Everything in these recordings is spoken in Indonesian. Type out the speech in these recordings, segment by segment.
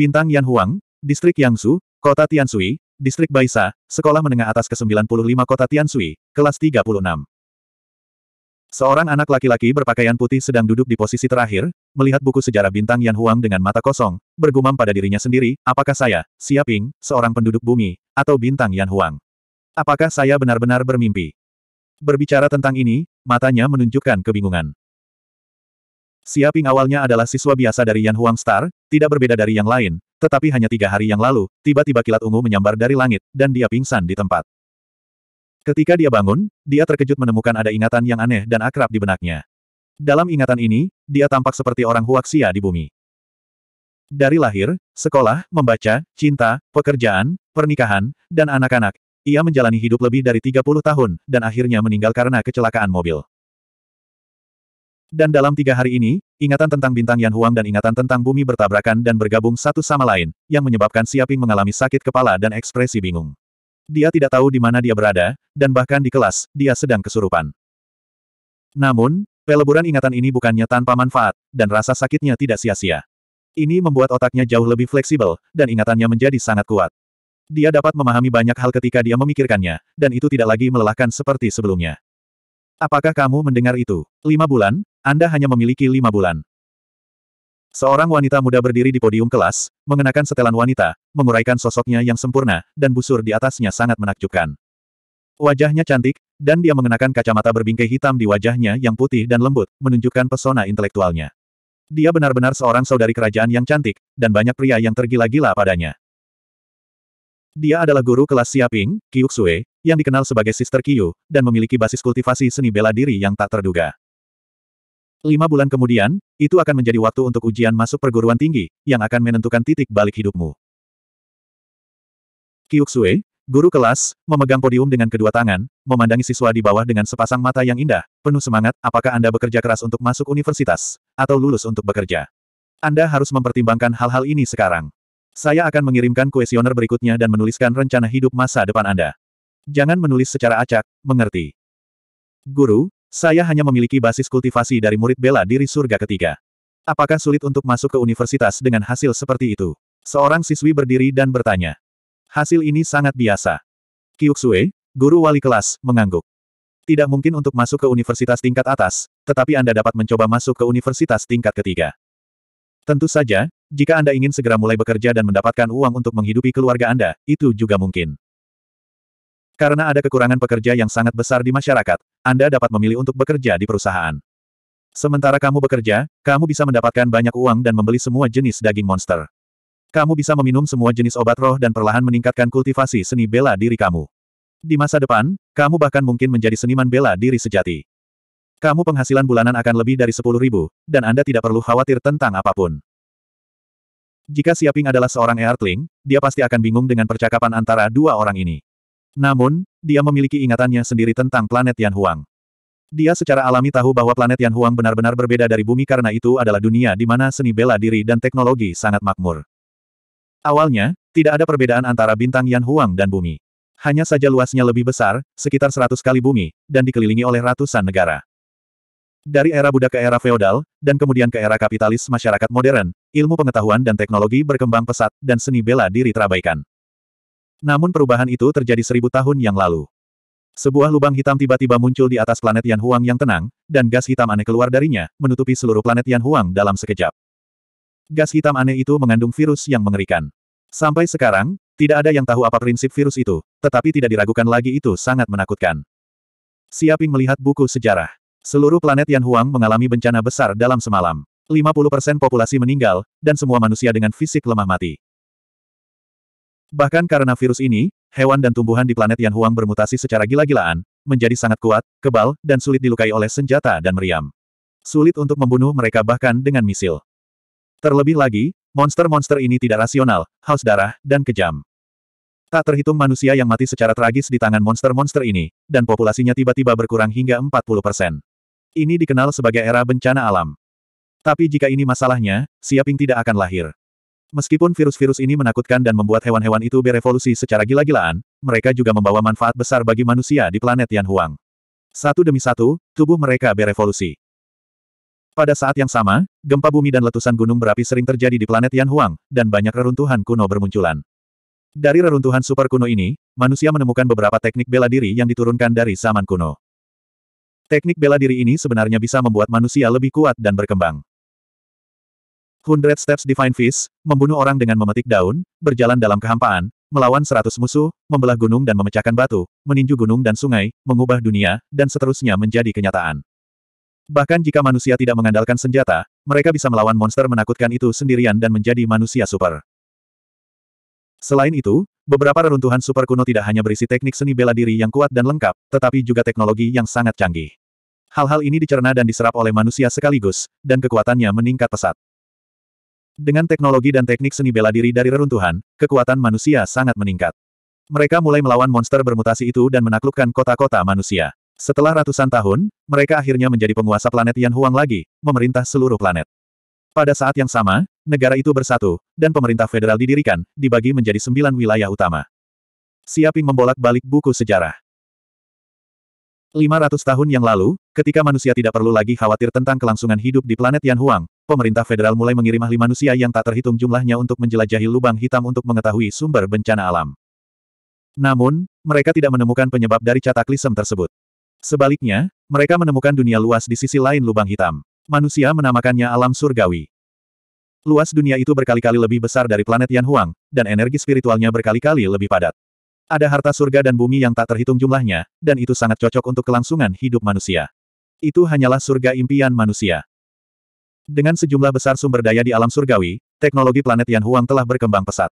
Bintang Yan Huang, Distrik Yangsu, Kota Tiansui, Distrik Baisa, Sekolah Menengah Atas ke-95 Kota Tiansui, kelas 36. Seorang anak laki-laki berpakaian putih sedang duduk di posisi terakhir, melihat buku sejarah Bintang Yan Huang dengan mata kosong, bergumam pada dirinya sendiri, apakah saya, Siaping, seorang penduduk bumi, atau Bintang Yan Huang? Apakah saya benar-benar bermimpi? Berbicara tentang ini, matanya menunjukkan kebingungan. Siaping awalnya adalah siswa biasa dari Yan Huang Star, tidak berbeda dari yang lain, tetapi hanya tiga hari yang lalu, tiba-tiba kilat ungu menyambar dari langit, dan dia pingsan di tempat. Ketika dia bangun, dia terkejut menemukan ada ingatan yang aneh dan akrab di benaknya. Dalam ingatan ini, dia tampak seperti orang Huaxia di bumi. Dari lahir, sekolah, membaca, cinta, pekerjaan, pernikahan, dan anak-anak, ia menjalani hidup lebih dari 30 tahun, dan akhirnya meninggal karena kecelakaan mobil. Dan dalam tiga hari ini, ingatan tentang bintang Yan Huang dan ingatan tentang bumi bertabrakan dan bergabung satu sama lain, yang menyebabkan Siaping mengalami sakit kepala dan ekspresi bingung. Dia tidak tahu di mana dia berada, dan bahkan di kelas, dia sedang kesurupan. Namun, peleburan ingatan ini bukannya tanpa manfaat, dan rasa sakitnya tidak sia-sia. Ini membuat otaknya jauh lebih fleksibel, dan ingatannya menjadi sangat kuat. Dia dapat memahami banyak hal ketika dia memikirkannya, dan itu tidak lagi melelahkan seperti sebelumnya. Apakah kamu mendengar itu? Lima bulan, Anda hanya memiliki lima bulan. Seorang wanita muda berdiri di podium kelas, mengenakan setelan wanita, menguraikan sosoknya yang sempurna, dan busur di atasnya sangat menakjubkan. Wajahnya cantik, dan dia mengenakan kacamata berbingkai hitam di wajahnya yang putih dan lembut, menunjukkan pesona intelektualnya. Dia benar-benar seorang saudari kerajaan yang cantik, dan banyak pria yang tergila-gila padanya. Dia adalah guru kelas Siaping, Kyuksue, yang dikenal sebagai Sister Kyu, dan memiliki basis kultivasi seni bela diri yang tak terduga. Lima bulan kemudian, itu akan menjadi waktu untuk ujian masuk perguruan tinggi, yang akan menentukan titik balik hidupmu. Kyuksue, Guru kelas, memegang podium dengan kedua tangan, memandangi siswa di bawah dengan sepasang mata yang indah, penuh semangat, apakah Anda bekerja keras untuk masuk universitas, atau lulus untuk bekerja? Anda harus mempertimbangkan hal-hal ini sekarang. Saya akan mengirimkan kuesioner berikutnya dan menuliskan rencana hidup masa depan Anda. Jangan menulis secara acak, mengerti. Guru, saya hanya memiliki basis kultivasi dari murid bela diri surga ketiga. Apakah sulit untuk masuk ke universitas dengan hasil seperti itu? Seorang siswi berdiri dan bertanya. Hasil ini sangat biasa. Kyuksue, guru wali kelas, mengangguk. Tidak mungkin untuk masuk ke universitas tingkat atas, tetapi Anda dapat mencoba masuk ke universitas tingkat ketiga. Tentu saja, jika Anda ingin segera mulai bekerja dan mendapatkan uang untuk menghidupi keluarga Anda, itu juga mungkin. Karena ada kekurangan pekerja yang sangat besar di masyarakat, Anda dapat memilih untuk bekerja di perusahaan. Sementara kamu bekerja, kamu bisa mendapatkan banyak uang dan membeli semua jenis daging monster. Kamu bisa meminum semua jenis obat roh dan perlahan meningkatkan kultivasi seni bela diri kamu. Di masa depan, kamu bahkan mungkin menjadi seniman bela diri sejati. Kamu penghasilan bulanan akan lebih dari ribu, dan Anda tidak perlu khawatir tentang apapun. Jika Siaping adalah seorang Earthling, dia pasti akan bingung dengan percakapan antara dua orang ini. Namun, dia memiliki ingatannya sendiri tentang planet Yan Huang. Dia secara alami tahu bahwa planet Yan Huang benar-benar berbeda dari bumi karena itu adalah dunia di mana seni bela diri dan teknologi sangat makmur. Awalnya, tidak ada perbedaan antara bintang Yan Huang dan bumi. Hanya saja luasnya lebih besar, sekitar 100 kali bumi, dan dikelilingi oleh ratusan negara. Dari era Buddha ke era feodal, dan kemudian ke era kapitalis masyarakat modern, ilmu pengetahuan dan teknologi berkembang pesat, dan seni bela diri terabaikan. Namun perubahan itu terjadi seribu tahun yang lalu. Sebuah lubang hitam tiba-tiba muncul di atas planet Yan Huang yang tenang, dan gas hitam aneh keluar darinya, menutupi seluruh planet Yan Huang dalam sekejap. Gas hitam aneh itu mengandung virus yang mengerikan. Sampai sekarang, tidak ada yang tahu apa prinsip virus itu, tetapi tidak diragukan lagi itu sangat menakutkan. Siaping melihat buku sejarah. Seluruh planet Yan Huang mengalami bencana besar dalam semalam. 50% populasi meninggal, dan semua manusia dengan fisik lemah mati. Bahkan karena virus ini, hewan dan tumbuhan di planet Yan Huang bermutasi secara gila-gilaan, menjadi sangat kuat, kebal, dan sulit dilukai oleh senjata dan meriam. Sulit untuk membunuh mereka bahkan dengan misil. Terlebih lagi, monster-monster ini tidak rasional, haus darah, dan kejam. Tak terhitung manusia yang mati secara tragis di tangan monster-monster ini, dan populasinya tiba-tiba berkurang hingga 40%. Ini dikenal sebagai era bencana alam. Tapi jika ini masalahnya, Siaping tidak akan lahir. Meskipun virus-virus ini menakutkan dan membuat hewan-hewan itu berevolusi secara gila-gilaan, mereka juga membawa manfaat besar bagi manusia di planet Yanhuang. Satu demi satu, tubuh mereka berevolusi. Pada saat yang sama, gempa bumi dan letusan gunung berapi sering terjadi di planet Yanhuang, dan banyak reruntuhan kuno bermunculan. Dari reruntuhan super kuno ini, manusia menemukan beberapa teknik bela diri yang diturunkan dari zaman kuno. Teknik bela diri ini sebenarnya bisa membuat manusia lebih kuat dan berkembang. Hundred Steps Divine Fist, membunuh orang dengan memetik daun, berjalan dalam kehampaan, melawan seratus musuh, membelah gunung dan memecahkan batu, meninju gunung dan sungai, mengubah dunia, dan seterusnya menjadi kenyataan. Bahkan jika manusia tidak mengandalkan senjata, mereka bisa melawan monster menakutkan itu sendirian dan menjadi manusia super. Selain itu, beberapa reruntuhan super kuno tidak hanya berisi teknik seni bela diri yang kuat dan lengkap, tetapi juga teknologi yang sangat canggih. Hal-hal ini dicerna dan diserap oleh manusia sekaligus, dan kekuatannya meningkat pesat. Dengan teknologi dan teknik seni bela diri dari reruntuhan, kekuatan manusia sangat meningkat. Mereka mulai melawan monster bermutasi itu dan menaklukkan kota-kota manusia. Setelah ratusan tahun, mereka akhirnya menjadi penguasa planet Yan Huang lagi, memerintah seluruh planet. Pada saat yang sama, negara itu bersatu, dan pemerintah federal didirikan, dibagi menjadi sembilan wilayah utama. Siaping membolak-balik buku sejarah. 500 tahun yang lalu, ketika manusia tidak perlu lagi khawatir tentang kelangsungan hidup di planet Yan Huang, pemerintah federal mulai mengirim ahli manusia yang tak terhitung jumlahnya untuk menjelajahi lubang hitam untuk mengetahui sumber bencana alam. Namun, mereka tidak menemukan penyebab dari cataklisem tersebut. Sebaliknya, mereka menemukan dunia luas di sisi lain lubang hitam. Manusia menamakannya alam surgawi. Luas dunia itu berkali-kali lebih besar dari planet Yan Huang, dan energi spiritualnya berkali-kali lebih padat. Ada harta surga dan bumi yang tak terhitung jumlahnya, dan itu sangat cocok untuk kelangsungan hidup manusia. Itu hanyalah surga impian manusia. Dengan sejumlah besar sumber daya di alam surgawi, teknologi planet Yan Huang telah berkembang pesat.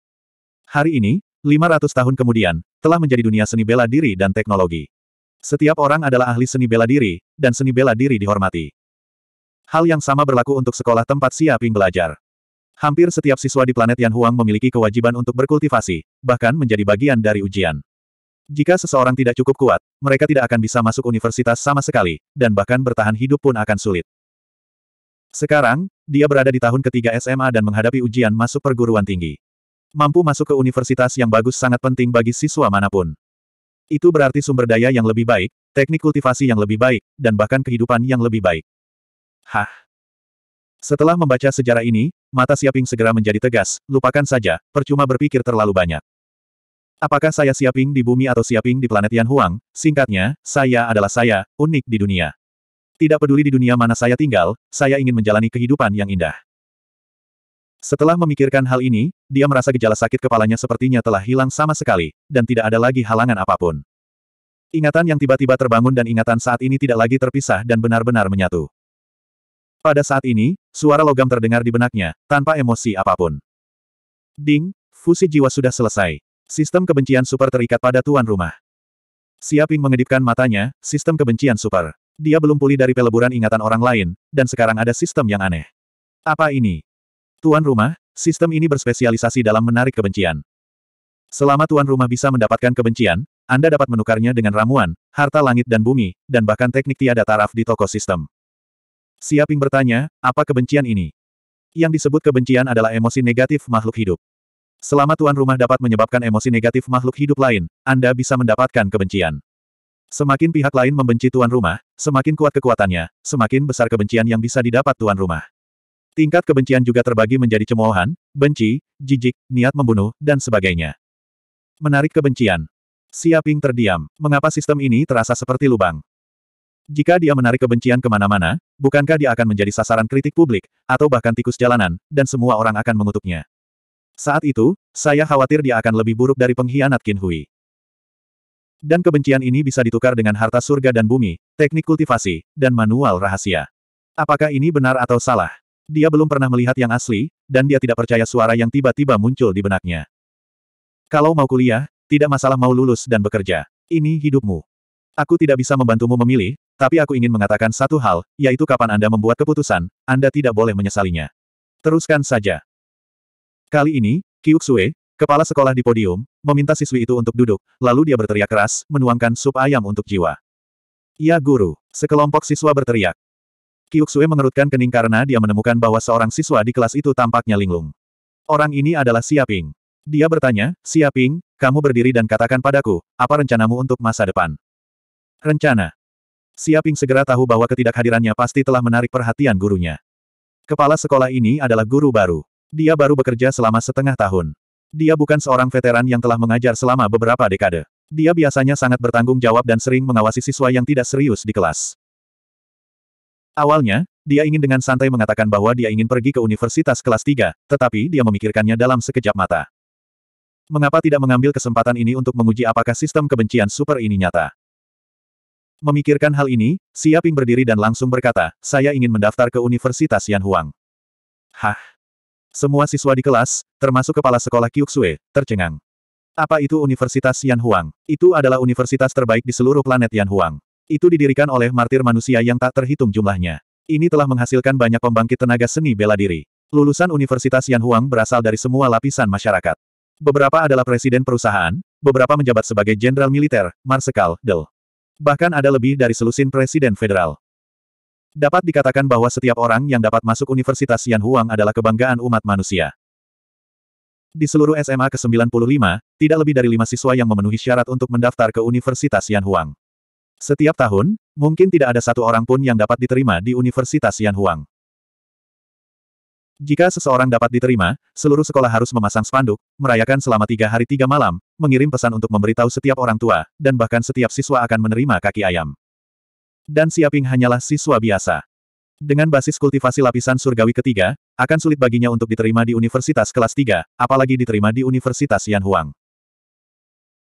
Hari ini, 500 tahun kemudian, telah menjadi dunia seni bela diri dan teknologi. Setiap orang adalah ahli seni bela diri, dan seni bela diri dihormati. Hal yang sama berlaku untuk sekolah tempat siaping belajar. Hampir setiap siswa di planet Yan Huang memiliki kewajiban untuk berkultivasi, bahkan menjadi bagian dari ujian. Jika seseorang tidak cukup kuat, mereka tidak akan bisa masuk universitas sama sekali, dan bahkan bertahan hidup pun akan sulit. Sekarang, dia berada di tahun ketiga SMA dan menghadapi ujian masuk perguruan tinggi. Mampu masuk ke universitas yang bagus sangat penting bagi siswa manapun. Itu berarti sumber daya yang lebih baik, teknik kultivasi yang lebih baik, dan bahkan kehidupan yang lebih baik. Hah? Setelah membaca sejarah ini, mata Siaping segera menjadi tegas, lupakan saja, percuma berpikir terlalu banyak. Apakah saya Siaping di bumi atau Siaping di planet Yan Huang? Singkatnya, saya adalah saya, unik di dunia. Tidak peduli di dunia mana saya tinggal, saya ingin menjalani kehidupan yang indah. Setelah memikirkan hal ini, dia merasa gejala sakit kepalanya sepertinya telah hilang sama sekali, dan tidak ada lagi halangan apapun. Ingatan yang tiba-tiba terbangun dan ingatan saat ini tidak lagi terpisah dan benar-benar menyatu. Pada saat ini, suara logam terdengar di benaknya, tanpa emosi apapun. Ding, fusi jiwa sudah selesai. Sistem kebencian super terikat pada tuan rumah. Siaping mengedipkan matanya, sistem kebencian super. Dia belum pulih dari peleburan ingatan orang lain, dan sekarang ada sistem yang aneh. Apa ini? Tuan rumah, sistem ini berspesialisasi dalam menarik kebencian. Selama tuan rumah bisa mendapatkan kebencian, Anda dapat menukarnya dengan ramuan, harta langit dan bumi, dan bahkan teknik tiada taraf di toko sistem. Siaping bertanya, apa kebencian ini? Yang disebut kebencian adalah emosi negatif makhluk hidup. Selama tuan rumah dapat menyebabkan emosi negatif makhluk hidup lain, Anda bisa mendapatkan kebencian. Semakin pihak lain membenci tuan rumah, semakin kuat kekuatannya, semakin besar kebencian yang bisa didapat tuan rumah. Tingkat kebencian juga terbagi menjadi cemoohan, benci, jijik, niat membunuh, dan sebagainya. Menarik kebencian. Siaping terdiam. Mengapa sistem ini terasa seperti lubang? Jika dia menarik kebencian kemana-mana, bukankah dia akan menjadi sasaran kritik publik, atau bahkan tikus jalanan, dan semua orang akan mengutuknya? Saat itu, saya khawatir dia akan lebih buruk dari pengkhianat Qin Hui. Dan kebencian ini bisa ditukar dengan harta surga dan bumi, teknik kultivasi, dan manual rahasia. Apakah ini benar atau salah? Dia belum pernah melihat yang asli, dan dia tidak percaya suara yang tiba-tiba muncul di benaknya. Kalau mau kuliah, tidak masalah mau lulus dan bekerja. Ini hidupmu. Aku tidak bisa membantumu memilih, tapi aku ingin mengatakan satu hal, yaitu kapan Anda membuat keputusan, Anda tidak boleh menyesalinya. Teruskan saja. Kali ini, Kiuk Kyuksue, Kepala sekolah di podium, meminta siswi itu untuk duduk, lalu dia berteriak keras, menuangkan sup ayam untuk jiwa. Ya guru, sekelompok siswa berteriak. Kyuksue mengerutkan kening karena dia menemukan bahwa seorang siswa di kelas itu tampaknya linglung. Orang ini adalah Siaping. Dia bertanya, Siaping, kamu berdiri dan katakan padaku, apa rencanamu untuk masa depan? Rencana. Siaping segera tahu bahwa ketidakhadirannya pasti telah menarik perhatian gurunya. Kepala sekolah ini adalah guru baru. Dia baru bekerja selama setengah tahun. Dia bukan seorang veteran yang telah mengajar selama beberapa dekade. Dia biasanya sangat bertanggung jawab dan sering mengawasi siswa yang tidak serius di kelas. Awalnya, dia ingin dengan santai mengatakan bahwa dia ingin pergi ke universitas kelas 3, tetapi dia memikirkannya dalam sekejap mata. Mengapa tidak mengambil kesempatan ini untuk menguji apakah sistem kebencian super ini nyata? Memikirkan hal ini, Siaping berdiri dan langsung berkata, saya ingin mendaftar ke Universitas Yan Huang. Hah? Semua siswa di kelas, termasuk kepala sekolah Kyuksue, tercengang. Apa itu Universitas Yan Huang? Itu adalah universitas terbaik di seluruh planet Yan Huang. Itu didirikan oleh martir manusia yang tak terhitung jumlahnya. Ini telah menghasilkan banyak pembangkit tenaga seni bela diri. Lulusan Universitas Yan Huang berasal dari semua lapisan masyarakat. Beberapa adalah presiden perusahaan, beberapa menjabat sebagai jenderal militer, marsekal, del. Bahkan ada lebih dari selusin presiden federal. Dapat dikatakan bahwa setiap orang yang dapat masuk Universitas Yan Huang adalah kebanggaan umat manusia. Di seluruh SMA ke-95, tidak lebih dari lima siswa yang memenuhi syarat untuk mendaftar ke Universitas Yan Huang. Setiap tahun, mungkin tidak ada satu orang pun yang dapat diterima di Universitas Yan Huang. Jika seseorang dapat diterima, seluruh sekolah harus memasang spanduk, merayakan selama tiga hari tiga malam, mengirim pesan untuk memberitahu setiap orang tua, dan bahkan setiap siswa akan menerima kaki ayam. Dan Siaping hanyalah siswa biasa. Dengan basis kultivasi lapisan surgawi ketiga, akan sulit baginya untuk diterima di universitas kelas 3, apalagi diterima di Universitas Yanhuang.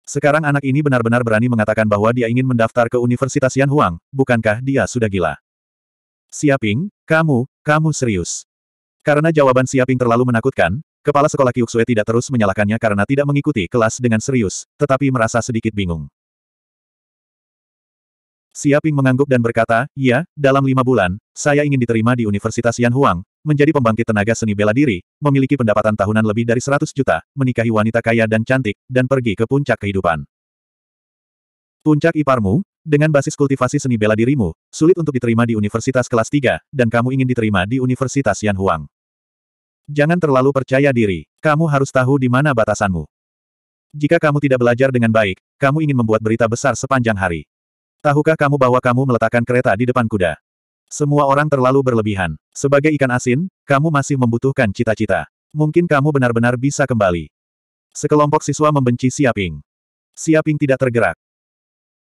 Sekarang anak ini benar-benar berani mengatakan bahwa dia ingin mendaftar ke Universitas Yanhuang, bukankah dia sudah gila? Siaping, kamu, kamu serius. Karena jawaban Siaping terlalu menakutkan, kepala sekolah Kyuksue tidak terus menyalahkannya karena tidak mengikuti kelas dengan serius, tetapi merasa sedikit bingung. Siaping mengangguk dan berkata, "Ya, dalam lima bulan, saya ingin diterima di Universitas Yan Huang, menjadi pembangkit tenaga seni bela diri, memiliki pendapatan tahunan lebih dari 100 juta, menikahi wanita kaya dan cantik, dan pergi ke puncak kehidupan." Puncak iparmu, dengan basis kultivasi seni bela dirimu, sulit untuk diterima di universitas kelas 3, dan kamu ingin diterima di Universitas Yan Huang. Jangan terlalu percaya diri, kamu harus tahu di mana batasanmu. Jika kamu tidak belajar dengan baik, kamu ingin membuat berita besar sepanjang hari. Tahukah kamu bahwa kamu meletakkan kereta di depan kuda? Semua orang terlalu berlebihan. Sebagai ikan asin, kamu masih membutuhkan cita-cita. Mungkin kamu benar-benar bisa kembali. Sekelompok siswa membenci Siaping. Siaping tidak tergerak.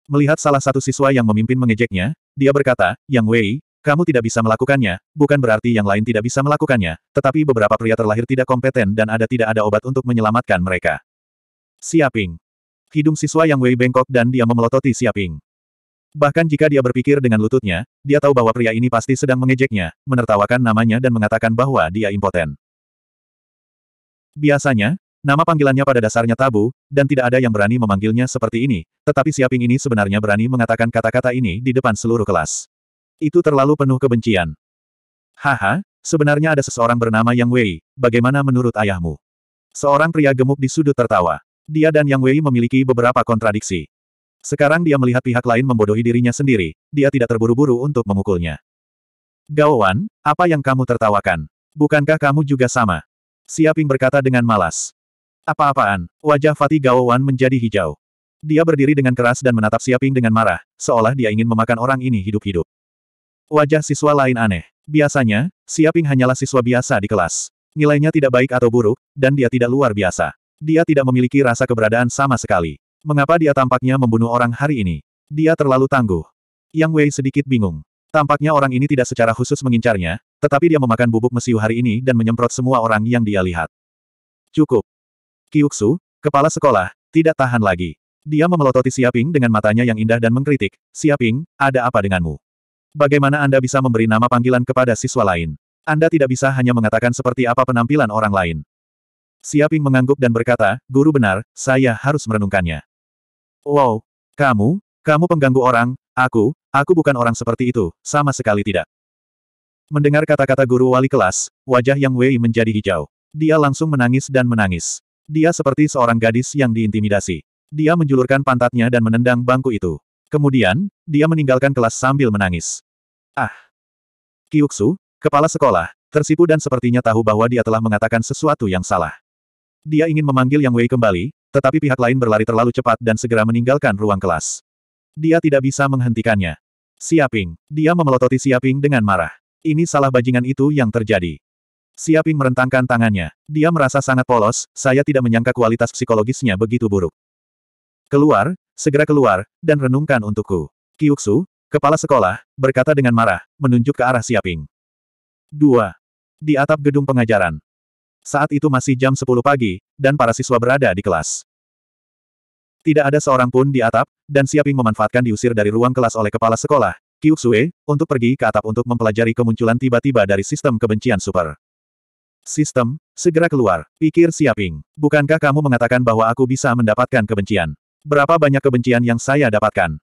Melihat salah satu siswa yang memimpin mengejeknya, dia berkata, Yang Wei, kamu tidak bisa melakukannya, bukan berarti yang lain tidak bisa melakukannya, tetapi beberapa pria terlahir tidak kompeten dan ada tidak ada obat untuk menyelamatkan mereka. Siaping. Hidung siswa Yang Wei bengkok dan dia memelototi Siaping. Bahkan jika dia berpikir dengan lututnya, dia tahu bahwa pria ini pasti sedang mengejeknya, menertawakan namanya dan mengatakan bahwa dia impoten. Biasanya, nama panggilannya pada dasarnya tabu, dan tidak ada yang berani memanggilnya seperti ini, tetapi Siaping ini sebenarnya berani mengatakan kata-kata ini di depan seluruh kelas. Itu terlalu penuh kebencian. Haha, sebenarnya ada seseorang bernama Yang Wei, bagaimana menurut ayahmu? Seorang pria gemuk di sudut tertawa. Dia dan Yang Wei memiliki beberapa kontradiksi. Sekarang dia melihat pihak lain membodohi dirinya sendiri, dia tidak terburu-buru untuk memukulnya. Wan, apa yang kamu tertawakan? Bukankah kamu juga sama? Siaping berkata dengan malas. Apa-apaan, wajah Fatih Wan menjadi hijau. Dia berdiri dengan keras dan menatap Siaping dengan marah, seolah dia ingin memakan orang ini hidup-hidup. Wajah siswa lain aneh. Biasanya, Siaping hanyalah siswa biasa di kelas. Nilainya tidak baik atau buruk, dan dia tidak luar biasa. Dia tidak memiliki rasa keberadaan sama sekali. Mengapa dia tampaknya membunuh orang hari ini? Dia terlalu tangguh. Yang Wei sedikit bingung. Tampaknya orang ini tidak secara khusus mengincarnya, tetapi dia memakan bubuk mesiu hari ini dan menyemprot semua orang yang dia lihat. Cukup. Kiuksu, kepala sekolah, tidak tahan lagi. Dia memelototi Siaping dengan matanya yang indah dan mengkritik, Siaping, ada apa denganmu? Bagaimana Anda bisa memberi nama panggilan kepada siswa lain? Anda tidak bisa hanya mengatakan seperti apa penampilan orang lain. Siaping mengangguk dan berkata, Guru benar, saya harus merenungkannya. Wow, kamu, kamu pengganggu orang, aku, aku bukan orang seperti itu, sama sekali tidak. Mendengar kata-kata guru wali kelas, wajah Yang Wei menjadi hijau. Dia langsung menangis dan menangis. Dia seperti seorang gadis yang diintimidasi. Dia menjulurkan pantatnya dan menendang bangku itu. Kemudian, dia meninggalkan kelas sambil menangis. Ah! Kiuksu, kepala sekolah, tersipu dan sepertinya tahu bahwa dia telah mengatakan sesuatu yang salah. Dia ingin memanggil Yang Wei kembali, tetapi pihak lain berlari terlalu cepat dan segera meninggalkan ruang kelas. Dia tidak bisa menghentikannya. Siaping. Dia memelototi Siaping dengan marah. Ini salah bajingan itu yang terjadi. Siaping merentangkan tangannya. Dia merasa sangat polos, saya tidak menyangka kualitas psikologisnya begitu buruk. Keluar, segera keluar, dan renungkan untukku. Kiuksu, kepala sekolah, berkata dengan marah, menunjuk ke arah Siaping. 2. Di atap gedung pengajaran, saat itu masih jam 10 pagi, dan para siswa berada di kelas. Tidak ada seorang pun di atap, dan Siaping memanfaatkan diusir dari ruang kelas oleh kepala sekolah, Kyuk Sue, untuk pergi ke atap untuk mempelajari kemunculan tiba-tiba dari sistem kebencian super. Sistem, segera keluar, pikir Siaping. Bukankah kamu mengatakan bahwa aku bisa mendapatkan kebencian? Berapa banyak kebencian yang saya dapatkan?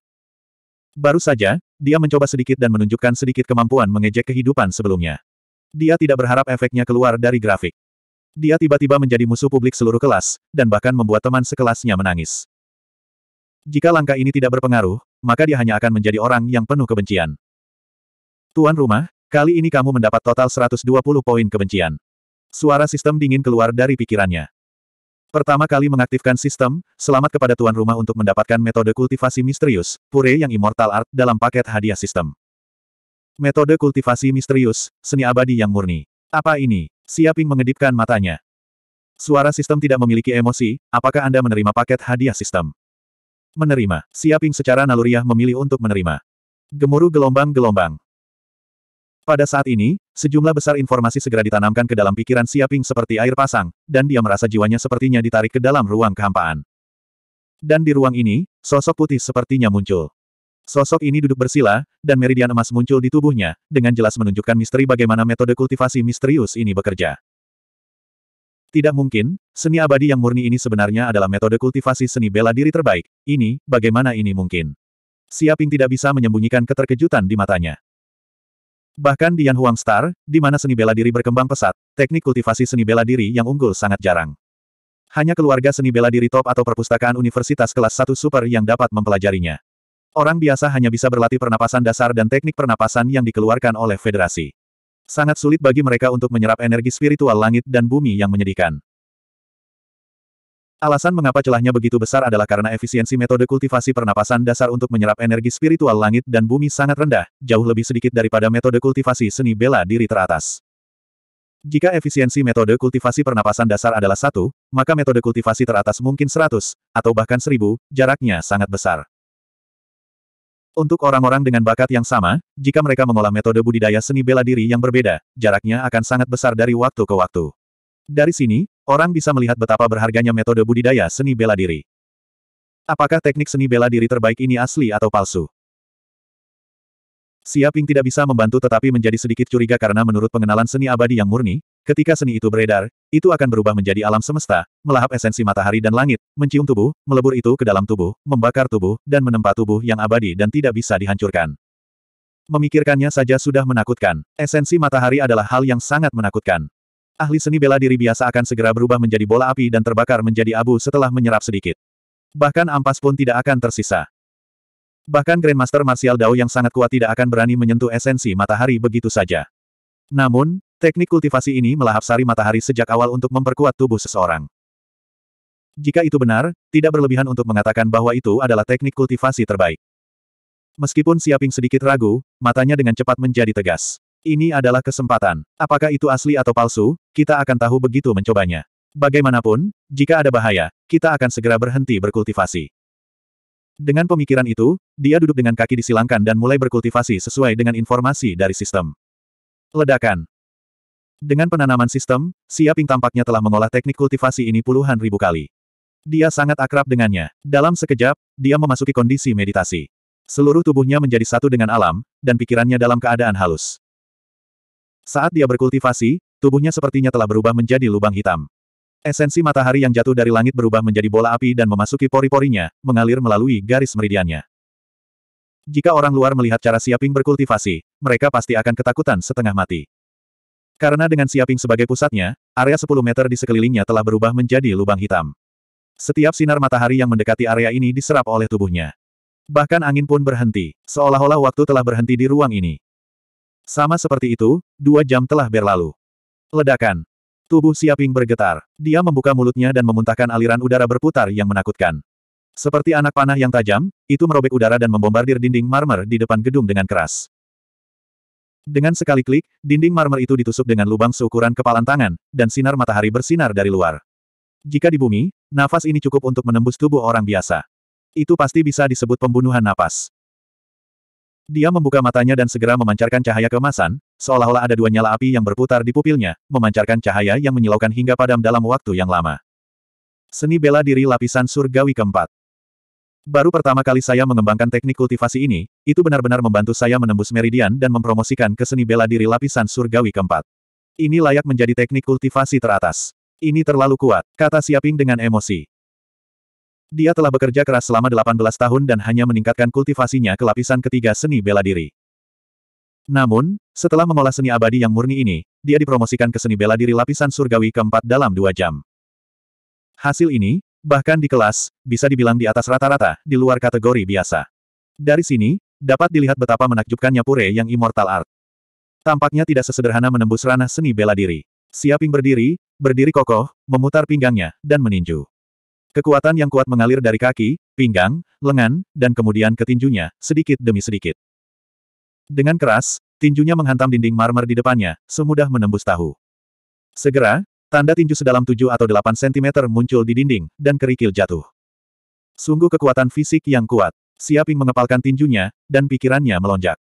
Baru saja, dia mencoba sedikit dan menunjukkan sedikit kemampuan mengejek kehidupan sebelumnya. Dia tidak berharap efeknya keluar dari grafik. Dia tiba-tiba menjadi musuh publik seluruh kelas, dan bahkan membuat teman sekelasnya menangis. Jika langkah ini tidak berpengaruh, maka dia hanya akan menjadi orang yang penuh kebencian. Tuan rumah, kali ini kamu mendapat total 120 poin kebencian. Suara sistem dingin keluar dari pikirannya. Pertama kali mengaktifkan sistem, selamat kepada tuan rumah untuk mendapatkan metode kultivasi misterius, pure yang immortal art dalam paket hadiah sistem. Metode kultivasi misterius, seni abadi yang murni. Apa ini? Siaping mengedipkan matanya. Suara sistem tidak memiliki emosi, apakah Anda menerima paket hadiah sistem? Menerima. Siaping secara naluriah memilih untuk menerima. Gemuruh gelombang-gelombang. Pada saat ini, sejumlah besar informasi segera ditanamkan ke dalam pikiran Siaping seperti air pasang, dan dia merasa jiwanya sepertinya ditarik ke dalam ruang kehampaan. Dan di ruang ini, sosok putih sepertinya muncul. Sosok ini duduk bersila, dan meridian emas muncul di tubuhnya, dengan jelas menunjukkan misteri bagaimana metode kultivasi misterius ini bekerja. Tidak mungkin, seni abadi yang murni ini sebenarnya adalah metode kultivasi seni bela diri terbaik. Ini, bagaimana ini mungkin? Siaping tidak bisa menyembunyikan keterkejutan di matanya. Bahkan di Yan Huang Star, di mana seni bela diri berkembang pesat, teknik kultivasi seni bela diri yang unggul sangat jarang. Hanya keluarga seni bela diri top atau perpustakaan universitas kelas 1 super yang dapat mempelajarinya. Orang biasa hanya bisa berlatih pernapasan dasar dan teknik pernapasan yang dikeluarkan oleh federasi. Sangat sulit bagi mereka untuk menyerap energi spiritual langit dan bumi yang menyedihkan. Alasan mengapa celahnya begitu besar adalah karena efisiensi metode kultivasi pernapasan dasar untuk menyerap energi spiritual langit dan bumi sangat rendah, jauh lebih sedikit daripada metode kultivasi seni bela diri teratas. Jika efisiensi metode kultivasi pernapasan dasar adalah satu, maka metode kultivasi teratas mungkin seratus, atau bahkan seribu, jaraknya sangat besar. Untuk orang-orang dengan bakat yang sama, jika mereka mengolah metode budidaya seni bela diri yang berbeda, jaraknya akan sangat besar dari waktu ke waktu. Dari sini, orang bisa melihat betapa berharganya metode budidaya seni bela diri. Apakah teknik seni bela diri terbaik ini asli atau palsu? Siaping tidak bisa membantu tetapi menjadi sedikit curiga karena menurut pengenalan seni abadi yang murni, Ketika seni itu beredar, itu akan berubah menjadi alam semesta, melahap esensi matahari dan langit, mencium tubuh, melebur itu ke dalam tubuh, membakar tubuh, dan menempa tubuh yang abadi dan tidak bisa dihancurkan. Memikirkannya saja sudah menakutkan. Esensi matahari adalah hal yang sangat menakutkan. Ahli seni bela diri biasa akan segera berubah menjadi bola api dan terbakar menjadi abu setelah menyerap sedikit. Bahkan ampas pun tidak akan tersisa. Bahkan Grandmaster Martial Dao yang sangat kuat tidak akan berani menyentuh esensi matahari begitu saja. Namun, Teknik kultivasi ini melahap sari matahari sejak awal untuk memperkuat tubuh seseorang. Jika itu benar, tidak berlebihan untuk mengatakan bahwa itu adalah teknik kultivasi terbaik. Meskipun Siaping sedikit ragu, matanya dengan cepat menjadi tegas. Ini adalah kesempatan. Apakah itu asli atau palsu, kita akan tahu begitu mencobanya. Bagaimanapun, jika ada bahaya, kita akan segera berhenti berkultivasi. Dengan pemikiran itu, dia duduk dengan kaki disilangkan dan mulai berkultivasi sesuai dengan informasi dari sistem. Ledakan. Dengan penanaman sistem, Siaping tampaknya telah mengolah teknik kultivasi ini puluhan ribu kali. Dia sangat akrab dengannya. Dalam sekejap, dia memasuki kondisi meditasi. Seluruh tubuhnya menjadi satu dengan alam, dan pikirannya dalam keadaan halus. Saat dia berkultivasi, tubuhnya sepertinya telah berubah menjadi lubang hitam. Esensi matahari yang jatuh dari langit berubah menjadi bola api dan memasuki pori-porinya, mengalir melalui garis meridiannya. Jika orang luar melihat cara Siaping berkultivasi, mereka pasti akan ketakutan setengah mati. Karena dengan Siaping sebagai pusatnya, area 10 meter di sekelilingnya telah berubah menjadi lubang hitam. Setiap sinar matahari yang mendekati area ini diserap oleh tubuhnya. Bahkan angin pun berhenti, seolah-olah waktu telah berhenti di ruang ini. Sama seperti itu, dua jam telah berlalu. Ledakan. Tubuh Siaping bergetar. Dia membuka mulutnya dan memuntahkan aliran udara berputar yang menakutkan. Seperti anak panah yang tajam, itu merobek udara dan membombardir dinding marmer di depan gedung dengan keras. Dengan sekali klik, dinding marmer itu ditusuk dengan lubang seukuran kepalan tangan, dan sinar matahari bersinar dari luar. Jika di bumi, nafas ini cukup untuk menembus tubuh orang biasa. Itu pasti bisa disebut pembunuhan nafas. Dia membuka matanya dan segera memancarkan cahaya kemasan, seolah-olah ada dua nyala api yang berputar di pupilnya, memancarkan cahaya yang menyilaukan hingga padam dalam waktu yang lama. Seni bela diri lapisan surgawi keempat. Baru pertama kali saya mengembangkan teknik kultivasi ini, itu benar-benar membantu saya menembus meridian dan mempromosikan ke seni bela diri lapisan surgawi keempat. Ini layak menjadi teknik kultivasi teratas. Ini terlalu kuat, kata Siaping dengan emosi. Dia telah bekerja keras selama 18 tahun dan hanya meningkatkan kultivasinya ke lapisan ketiga seni bela diri. Namun, setelah mengolah seni abadi yang murni ini, dia dipromosikan ke seni bela diri lapisan surgawi keempat dalam dua jam. Hasil ini, Bahkan di kelas, bisa dibilang di atas rata-rata, di luar kategori biasa. Dari sini, dapat dilihat betapa menakjubkannya Pure yang Immortal Art. Tampaknya tidak sesederhana menembus ranah seni bela diri. Siaping berdiri, berdiri kokoh, memutar pinggangnya, dan meninju. Kekuatan yang kuat mengalir dari kaki, pinggang, lengan, dan kemudian ke tinjunya, sedikit demi sedikit. Dengan keras, tinjunya menghantam dinding marmer di depannya, semudah menembus tahu. Segera, Tanda tinju sedalam 7 atau 8 cm muncul di dinding, dan kerikil jatuh. Sungguh kekuatan fisik yang kuat. Siaping mengepalkan tinjunya, dan pikirannya melonjak.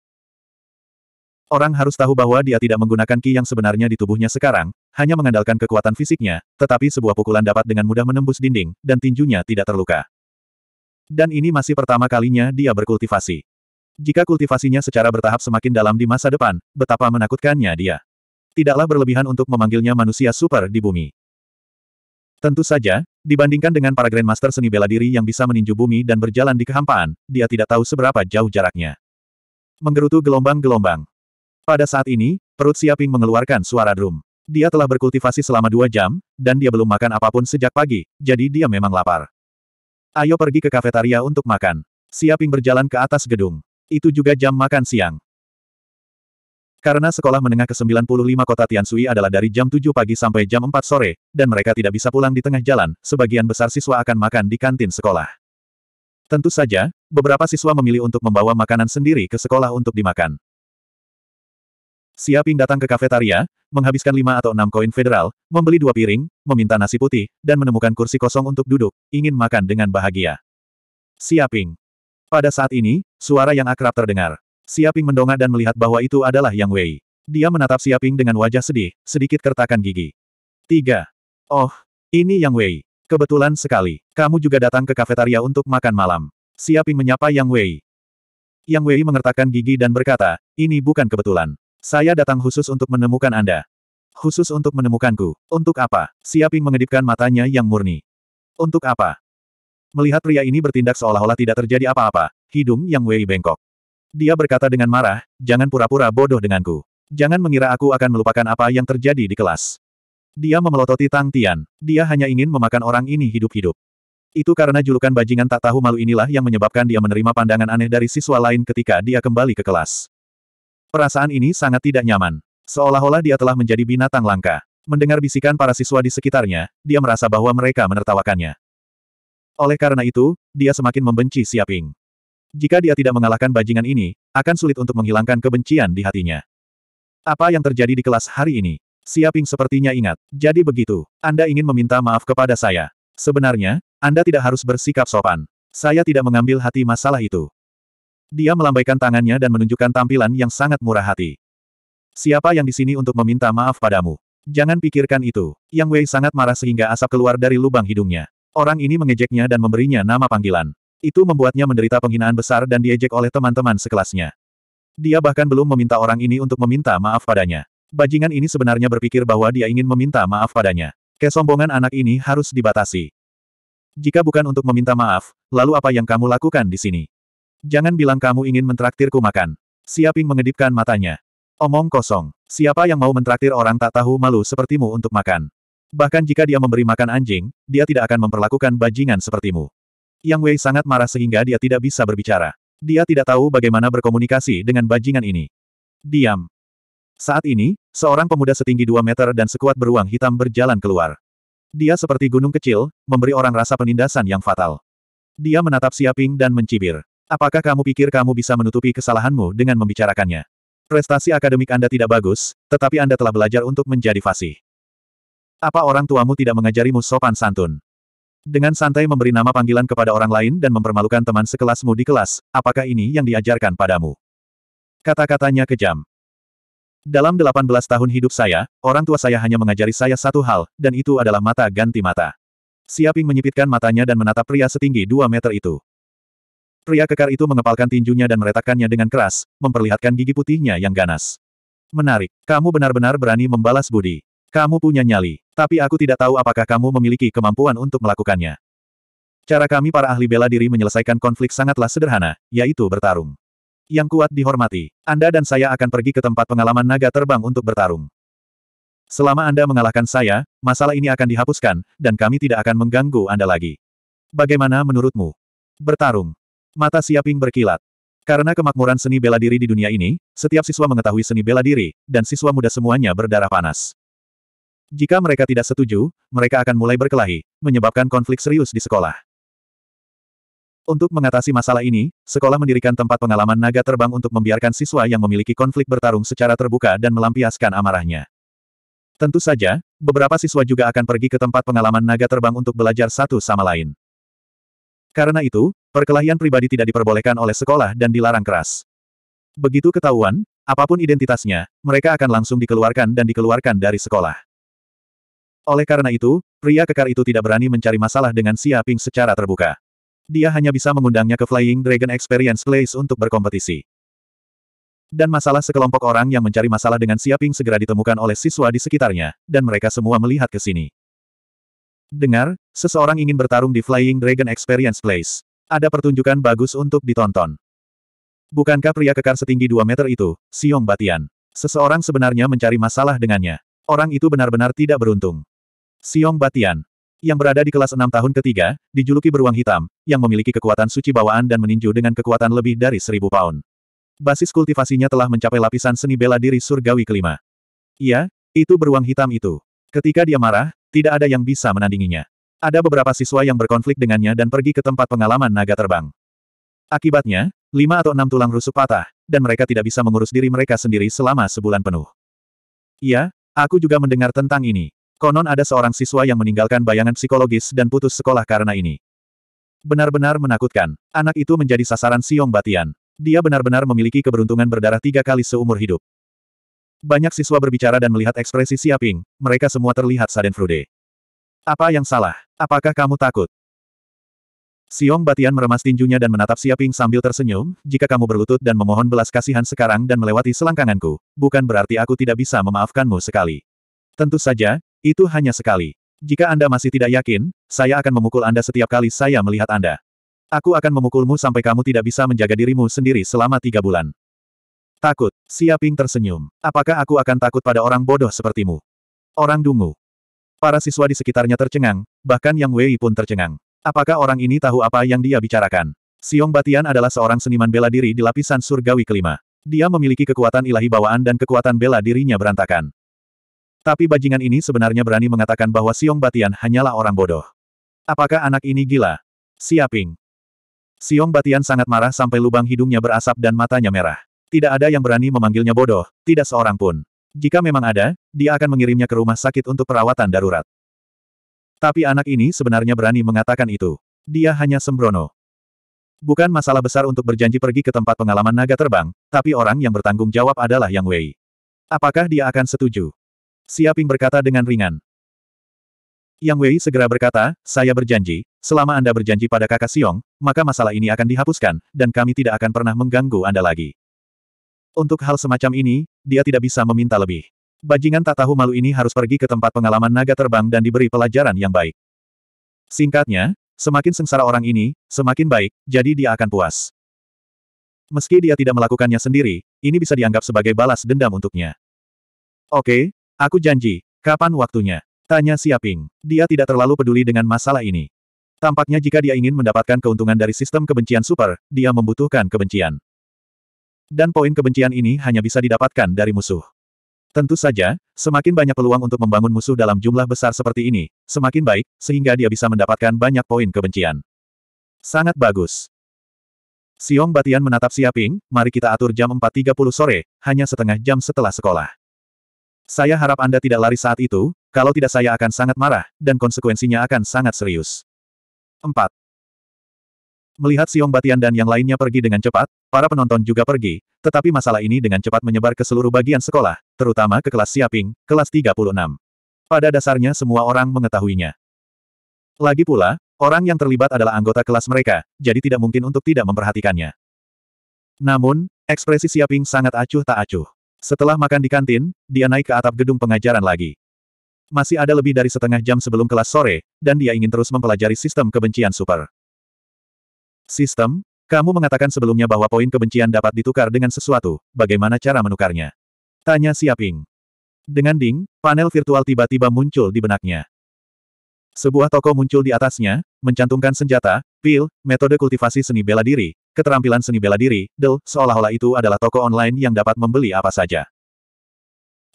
Orang harus tahu bahwa dia tidak menggunakan ki yang sebenarnya di tubuhnya sekarang, hanya mengandalkan kekuatan fisiknya, tetapi sebuah pukulan dapat dengan mudah menembus dinding, dan tinjunya tidak terluka. Dan ini masih pertama kalinya dia berkultivasi. Jika kultivasinya secara bertahap semakin dalam di masa depan, betapa menakutkannya dia tidaklah berlebihan untuk memanggilnya manusia super di bumi. Tentu saja, dibandingkan dengan para Grandmaster seni bela diri yang bisa meninju bumi dan berjalan di kehampaan, dia tidak tahu seberapa jauh jaraknya. Menggerutu gelombang-gelombang. Pada saat ini, perut Siaping mengeluarkan suara drum. Dia telah berkultivasi selama dua jam, dan dia belum makan apapun sejak pagi, jadi dia memang lapar. Ayo pergi ke kafetaria untuk makan. Siaping berjalan ke atas gedung. Itu juga jam makan siang. Karena sekolah menengah ke-95 kota Tiansui adalah dari jam 7 pagi sampai jam 4 sore, dan mereka tidak bisa pulang di tengah jalan, sebagian besar siswa akan makan di kantin sekolah. Tentu saja, beberapa siswa memilih untuk membawa makanan sendiri ke sekolah untuk dimakan. Siaping datang ke kafetaria, menghabiskan 5 atau 6 koin federal, membeli dua piring, meminta nasi putih, dan menemukan kursi kosong untuk duduk, ingin makan dengan bahagia. Siaping. Pada saat ini, suara yang akrab terdengar. Siaping mendongak dan melihat bahwa itu adalah Yang Wei. Dia menatap Siaping dengan wajah sedih, sedikit kertakan gigi. Tiga. Oh, ini Yang Wei. Kebetulan sekali, kamu juga datang ke kafetaria untuk makan malam. Siaping menyapa Yang Wei. Yang Wei mengertakkan gigi dan berkata, ini bukan kebetulan. Saya datang khusus untuk menemukan Anda. Khusus untuk menemukanku. Untuk apa? Siaping mengedipkan matanya yang murni. Untuk apa? Melihat pria ini bertindak seolah-olah tidak terjadi apa-apa, hidung Yang Wei bengkok. Dia berkata dengan marah, jangan pura-pura bodoh denganku. Jangan mengira aku akan melupakan apa yang terjadi di kelas. Dia memelototi Tang Tian. Dia hanya ingin memakan orang ini hidup-hidup. Itu karena julukan bajingan tak tahu malu inilah yang menyebabkan dia menerima pandangan aneh dari siswa lain ketika dia kembali ke kelas. Perasaan ini sangat tidak nyaman. Seolah-olah dia telah menjadi binatang langka. Mendengar bisikan para siswa di sekitarnya, dia merasa bahwa mereka menertawakannya. Oleh karena itu, dia semakin membenci Siaping. Jika dia tidak mengalahkan bajingan ini, akan sulit untuk menghilangkan kebencian di hatinya. Apa yang terjadi di kelas hari ini? Siaping sepertinya ingat. Jadi begitu, Anda ingin meminta maaf kepada saya. Sebenarnya, Anda tidak harus bersikap sopan. Saya tidak mengambil hati masalah itu. Dia melambaikan tangannya dan menunjukkan tampilan yang sangat murah hati. Siapa yang di sini untuk meminta maaf padamu? Jangan pikirkan itu. Yang Wei sangat marah sehingga asap keluar dari lubang hidungnya. Orang ini mengejeknya dan memberinya nama panggilan. Itu membuatnya menderita penghinaan besar dan diejek oleh teman-teman sekelasnya. Dia bahkan belum meminta orang ini untuk meminta maaf padanya. Bajingan ini sebenarnya berpikir bahwa dia ingin meminta maaf padanya. Kesombongan anak ini harus dibatasi. Jika bukan untuk meminta maaf, lalu apa yang kamu lakukan di sini? Jangan bilang kamu ingin mentraktirku makan. Siaping mengedipkan matanya. Omong kosong. Siapa yang mau mentraktir orang tak tahu malu sepertimu untuk makan? Bahkan jika dia memberi makan anjing, dia tidak akan memperlakukan bajingan sepertimu. Yang Wei sangat marah sehingga dia tidak bisa berbicara. Dia tidak tahu bagaimana berkomunikasi dengan bajingan ini. Diam. Saat ini, seorang pemuda setinggi 2 meter dan sekuat beruang hitam berjalan keluar. Dia seperti gunung kecil, memberi orang rasa penindasan yang fatal. Dia menatap Siaping dan mencibir. Apakah kamu pikir kamu bisa menutupi kesalahanmu dengan membicarakannya? Prestasi akademik Anda tidak bagus, tetapi Anda telah belajar untuk menjadi fasih. Apa orang tuamu tidak mengajarimu sopan santun? Dengan santai memberi nama panggilan kepada orang lain dan mempermalukan teman sekelasmu di kelas, apakah ini yang diajarkan padamu? Kata-katanya kejam. Dalam 18 tahun hidup saya, orang tua saya hanya mengajari saya satu hal, dan itu adalah mata ganti mata. Siaping menyipitkan matanya dan menatap pria setinggi 2 meter itu. Pria kekar itu mengepalkan tinjunya dan meretakannya dengan keras, memperlihatkan gigi putihnya yang ganas. Menarik, kamu benar-benar berani membalas budi. Kamu punya nyali. Tapi aku tidak tahu apakah kamu memiliki kemampuan untuk melakukannya. Cara kami para ahli bela diri menyelesaikan konflik sangatlah sederhana, yaitu bertarung. Yang kuat dihormati. Anda dan saya akan pergi ke tempat pengalaman naga terbang untuk bertarung. Selama Anda mengalahkan saya, masalah ini akan dihapuskan, dan kami tidak akan mengganggu Anda lagi. Bagaimana menurutmu? Bertarung. Mata Siaping berkilat. Karena kemakmuran seni bela diri di dunia ini, setiap siswa mengetahui seni bela diri, dan siswa muda semuanya berdarah panas. Jika mereka tidak setuju, mereka akan mulai berkelahi, menyebabkan konflik serius di sekolah. Untuk mengatasi masalah ini, sekolah mendirikan tempat pengalaman naga terbang untuk membiarkan siswa yang memiliki konflik bertarung secara terbuka dan melampiaskan amarahnya. Tentu saja, beberapa siswa juga akan pergi ke tempat pengalaman naga terbang untuk belajar satu sama lain. Karena itu, perkelahian pribadi tidak diperbolehkan oleh sekolah dan dilarang keras. Begitu ketahuan, apapun identitasnya, mereka akan langsung dikeluarkan dan dikeluarkan dari sekolah. Oleh karena itu, pria kekar itu tidak berani mencari masalah dengan Xia Ping secara terbuka. Dia hanya bisa mengundangnya ke Flying Dragon Experience Place untuk berkompetisi. Dan masalah sekelompok orang yang mencari masalah dengan Xia Ping segera ditemukan oleh siswa di sekitarnya, dan mereka semua melihat ke sini. Dengar, seseorang ingin bertarung di Flying Dragon Experience Place. Ada pertunjukan bagus untuk ditonton. Bukankah pria kekar setinggi 2 meter itu, Siong Batian? Seseorang sebenarnya mencari masalah dengannya. Orang itu benar-benar tidak beruntung. Siong Batian, yang berada di kelas enam tahun ketiga, dijuluki beruang hitam, yang memiliki kekuatan suci bawaan dan meninju dengan kekuatan lebih dari seribu pound. Basis kultivasinya telah mencapai lapisan seni bela diri surgawi kelima. Iya, itu beruang hitam itu. Ketika dia marah, tidak ada yang bisa menandinginya. Ada beberapa siswa yang berkonflik dengannya dan pergi ke tempat pengalaman naga terbang. Akibatnya, lima atau enam tulang rusuk patah, dan mereka tidak bisa mengurus diri mereka sendiri selama sebulan penuh. Iya, aku juga mendengar tentang ini. Konon ada seorang siswa yang meninggalkan bayangan psikologis dan putus sekolah karena ini. Benar-benar menakutkan. Anak itu menjadi sasaran Siong Batian. Dia benar-benar memiliki keberuntungan berdarah tiga kali seumur hidup. Banyak siswa berbicara dan melihat ekspresi Siaping, mereka semua terlihat saden frude. Apa yang salah? Apakah kamu takut? Siong Batian meremas tinjunya dan menatap Siaping sambil tersenyum, jika kamu berlutut dan memohon belas kasihan sekarang dan melewati selangkanganku, bukan berarti aku tidak bisa memaafkanmu sekali. Tentu saja, itu hanya sekali. Jika Anda masih tidak yakin, saya akan memukul Anda setiap kali saya melihat Anda. Aku akan memukulmu sampai kamu tidak bisa menjaga dirimu sendiri selama tiga bulan. Takut, Siaping tersenyum. Apakah aku akan takut pada orang bodoh sepertimu? Orang dungu. Para siswa di sekitarnya tercengang, bahkan Yang Wei pun tercengang. Apakah orang ini tahu apa yang dia bicarakan? Siong Batian adalah seorang seniman bela diri di lapisan surgawi kelima. Dia memiliki kekuatan ilahi bawaan dan kekuatan bela dirinya berantakan. Tapi bajingan ini sebenarnya berani mengatakan bahwa Siung Batian hanyalah orang bodoh. Apakah anak ini gila? Siaping. Siung Batian sangat marah sampai lubang hidungnya berasap dan matanya merah. Tidak ada yang berani memanggilnya bodoh, tidak seorang pun. Jika memang ada, dia akan mengirimnya ke rumah sakit untuk perawatan darurat. Tapi anak ini sebenarnya berani mengatakan itu. Dia hanya sembrono. Bukan masalah besar untuk berjanji pergi ke tempat pengalaman naga terbang, tapi orang yang bertanggung jawab adalah Yang Wei. Apakah dia akan setuju? Siaping berkata dengan ringan. Yang Wei segera berkata, saya berjanji, selama Anda berjanji pada kakak Siong, maka masalah ini akan dihapuskan, dan kami tidak akan pernah mengganggu Anda lagi. Untuk hal semacam ini, dia tidak bisa meminta lebih. Bajingan tak tahu malu ini harus pergi ke tempat pengalaman naga terbang dan diberi pelajaran yang baik. Singkatnya, semakin sengsara orang ini, semakin baik, jadi dia akan puas. Meski dia tidak melakukannya sendiri, ini bisa dianggap sebagai balas dendam untuknya. Oke, Aku janji, kapan waktunya? Tanya Siaping. Dia tidak terlalu peduli dengan masalah ini. Tampaknya jika dia ingin mendapatkan keuntungan dari sistem kebencian super, dia membutuhkan kebencian. Dan poin kebencian ini hanya bisa didapatkan dari musuh. Tentu saja, semakin banyak peluang untuk membangun musuh dalam jumlah besar seperti ini, semakin baik, sehingga dia bisa mendapatkan banyak poin kebencian. Sangat bagus. Siong Batian menatap Siaping, mari kita atur jam 4.30 sore, hanya setengah jam setelah sekolah. Saya harap Anda tidak lari saat itu, kalau tidak saya akan sangat marah, dan konsekuensinya akan sangat serius. 4. Melihat Siong Batian dan yang lainnya pergi dengan cepat, para penonton juga pergi, tetapi masalah ini dengan cepat menyebar ke seluruh bagian sekolah, terutama ke kelas Siaping, kelas 36. Pada dasarnya semua orang mengetahuinya. Lagi pula, orang yang terlibat adalah anggota kelas mereka, jadi tidak mungkin untuk tidak memperhatikannya. Namun, ekspresi Siaping sangat acuh tak acuh. Setelah makan di kantin, dia naik ke atap gedung pengajaran lagi. Masih ada lebih dari setengah jam sebelum kelas sore, dan dia ingin terus mempelajari sistem kebencian super. Sistem, kamu mengatakan sebelumnya bahwa poin kebencian dapat ditukar dengan sesuatu, bagaimana cara menukarnya? Tanya Siaping. Dengan ding, panel virtual tiba-tiba muncul di benaknya. Sebuah toko muncul di atasnya, mencantumkan senjata, pil, metode kultivasi seni bela diri, Keterampilan seni bela diri, Del, seolah-olah itu adalah toko online yang dapat membeli apa saja.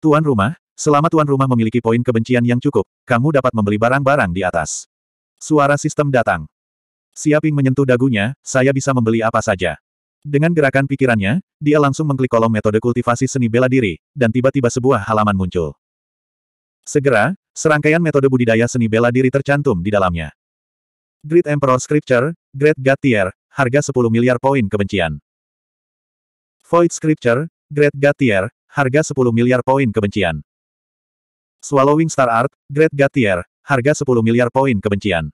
Tuan rumah, selama tuan rumah memiliki poin kebencian yang cukup, kamu dapat membeli barang-barang di atas. Suara sistem datang. Siaping menyentuh dagunya, saya bisa membeli apa saja. Dengan gerakan pikirannya, dia langsung mengklik kolom metode kultivasi seni bela diri, dan tiba-tiba sebuah halaman muncul. Segera, serangkaian metode budidaya seni bela diri tercantum di dalamnya. Great Emperor Scripture, Great God Tier, harga 10 miliar poin kebencian. Void Scripture, Great Gatier, harga 10 miliar poin kebencian. Swallowing Star Art, Great Gatier, harga 10 miliar poin kebencian.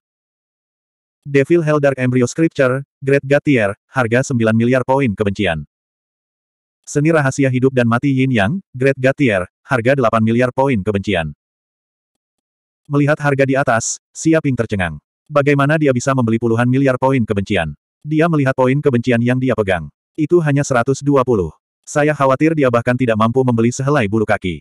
Devil Hell Dark Embryo Scripture, Great Gatier, harga 9 miliar poin kebencian. Seni Rahasia Hidup dan Mati Yin Yang, Great Gatier, harga 8 miliar poin kebencian. Melihat harga di atas, Siaping tercengang. Bagaimana dia bisa membeli puluhan miliar poin kebencian? Dia melihat poin kebencian yang dia pegang. Itu hanya 120. Saya khawatir dia bahkan tidak mampu membeli sehelai bulu kaki.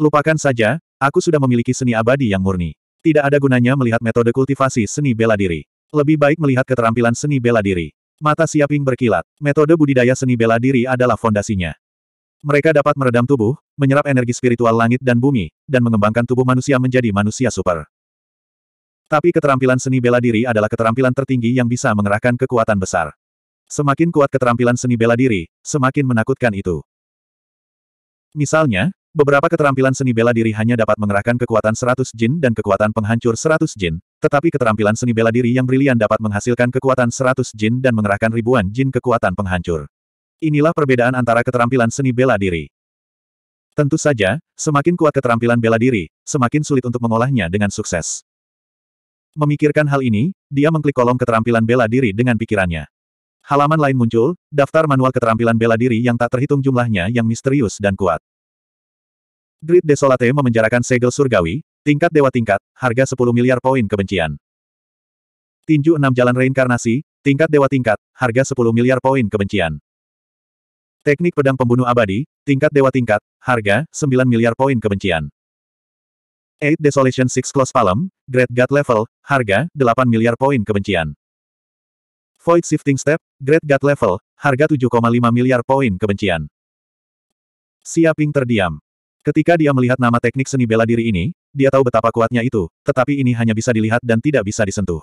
Lupakan saja, aku sudah memiliki seni abadi yang murni. Tidak ada gunanya melihat metode kultivasi seni bela diri. Lebih baik melihat keterampilan seni bela diri. Mata Siaping berkilat. Metode budidaya seni bela diri adalah fondasinya. Mereka dapat meredam tubuh, menyerap energi spiritual langit dan bumi, dan mengembangkan tubuh manusia menjadi manusia super. Tapi keterampilan seni bela diri adalah keterampilan tertinggi yang bisa mengerahkan kekuatan besar. Semakin kuat keterampilan seni bela diri, semakin menakutkan itu. Misalnya, beberapa keterampilan seni bela diri hanya dapat mengerahkan kekuatan 100 jin dan kekuatan penghancur 100 jin, tetapi keterampilan seni bela diri yang brilian dapat menghasilkan kekuatan 100 jin dan mengerahkan ribuan jin kekuatan penghancur. Inilah perbedaan antara keterampilan seni bela diri. Tentu saja, semakin kuat keterampilan bela diri, semakin sulit untuk mengolahnya dengan sukses. Memikirkan hal ini, dia mengklik kolom keterampilan bela diri dengan pikirannya. Halaman lain muncul, daftar manual keterampilan bela diri yang tak terhitung jumlahnya yang misterius dan kuat. Grid Desolate memenjarakan segel surgawi, tingkat dewa tingkat, harga 10 miliar poin kebencian. Tinju 6 jalan reinkarnasi, tingkat dewa tingkat, harga 10 miliar poin kebencian. Teknik pedang pembunuh abadi, tingkat dewa tingkat, harga 9 miliar poin kebencian. 8 Desolation 6 Close Palm, Great God Level, harga, 8 miliar poin kebencian. Void Shifting Step, Great God Level, harga 7,5 miliar poin kebencian. Siaping terdiam. Ketika dia melihat nama teknik seni bela diri ini, dia tahu betapa kuatnya itu, tetapi ini hanya bisa dilihat dan tidak bisa disentuh.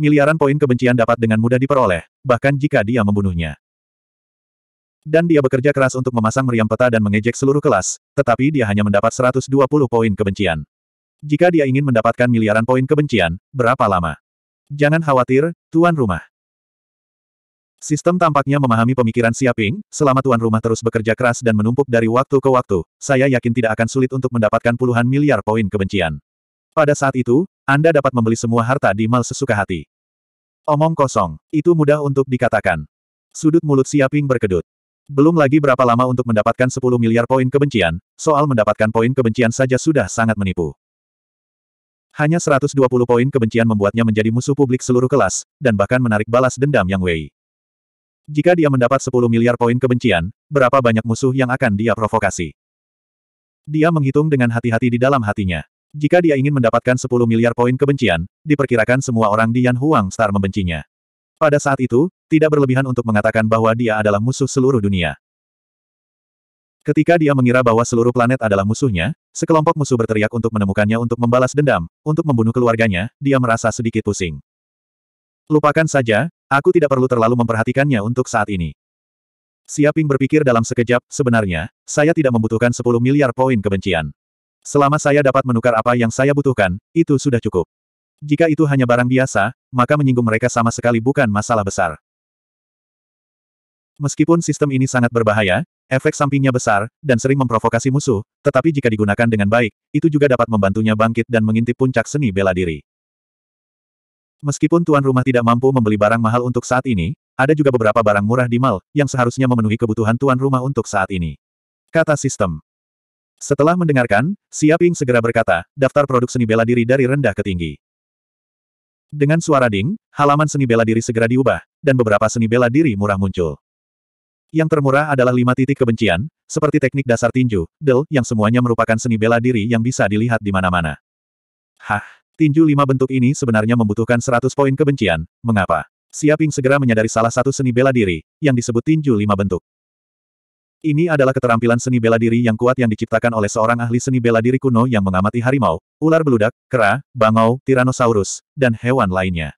Miliaran poin kebencian dapat dengan mudah diperoleh, bahkan jika dia membunuhnya. Dan dia bekerja keras untuk memasang meriam peta dan mengejek seluruh kelas, tetapi dia hanya mendapat 120 poin kebencian. Jika dia ingin mendapatkan miliaran poin kebencian, berapa lama? Jangan khawatir, tuan rumah. Sistem tampaknya memahami pemikiran Siaping, selama tuan rumah terus bekerja keras dan menumpuk dari waktu ke waktu, saya yakin tidak akan sulit untuk mendapatkan puluhan miliar poin kebencian. Pada saat itu, Anda dapat membeli semua harta di mal sesuka hati. Omong kosong, itu mudah untuk dikatakan. Sudut mulut Siaping berkedut. Belum lagi berapa lama untuk mendapatkan 10 miliar poin kebencian, soal mendapatkan poin kebencian saja sudah sangat menipu. Hanya 120 poin kebencian membuatnya menjadi musuh publik seluruh kelas, dan bahkan menarik balas dendam Yang Wei. Jika dia mendapat 10 miliar poin kebencian, berapa banyak musuh yang akan dia provokasi? Dia menghitung dengan hati-hati di dalam hatinya. Jika dia ingin mendapatkan 10 miliar poin kebencian, diperkirakan semua orang di Yan Huang Star membencinya. Pada saat itu, tidak berlebihan untuk mengatakan bahwa dia adalah musuh seluruh dunia. Ketika dia mengira bahwa seluruh planet adalah musuhnya, sekelompok musuh berteriak untuk menemukannya untuk membalas dendam, untuk membunuh keluarganya, dia merasa sedikit pusing. Lupakan saja, aku tidak perlu terlalu memperhatikannya untuk saat ini. Siaping berpikir dalam sekejap, sebenarnya, saya tidak membutuhkan 10 miliar poin kebencian. Selama saya dapat menukar apa yang saya butuhkan, itu sudah cukup. Jika itu hanya barang biasa, maka menyinggung mereka sama sekali bukan masalah besar. Meskipun sistem ini sangat berbahaya, efek sampingnya besar, dan sering memprovokasi musuh, tetapi jika digunakan dengan baik, itu juga dapat membantunya bangkit dan mengintip puncak seni bela diri. Meskipun tuan rumah tidak mampu membeli barang mahal untuk saat ini, ada juga beberapa barang murah di mal, yang seharusnya memenuhi kebutuhan tuan rumah untuk saat ini. Kata sistem. Setelah mendengarkan, Siaping segera berkata, daftar produk seni bela diri dari rendah ke tinggi. Dengan suara ding, halaman seni bela diri segera diubah, dan beberapa seni bela diri murah muncul. Yang termurah adalah lima titik kebencian, seperti teknik dasar tinju, del, yang semuanya merupakan seni bela diri yang bisa dilihat di mana-mana. Hah, tinju lima bentuk ini sebenarnya membutuhkan 100 poin kebencian, mengapa? Siaping segera menyadari salah satu seni bela diri, yang disebut tinju lima bentuk. Ini adalah keterampilan seni bela diri yang kuat yang diciptakan oleh seorang ahli seni bela diri kuno yang mengamati harimau, ular beludak, kera, bangau, tiranosaurus, dan hewan lainnya.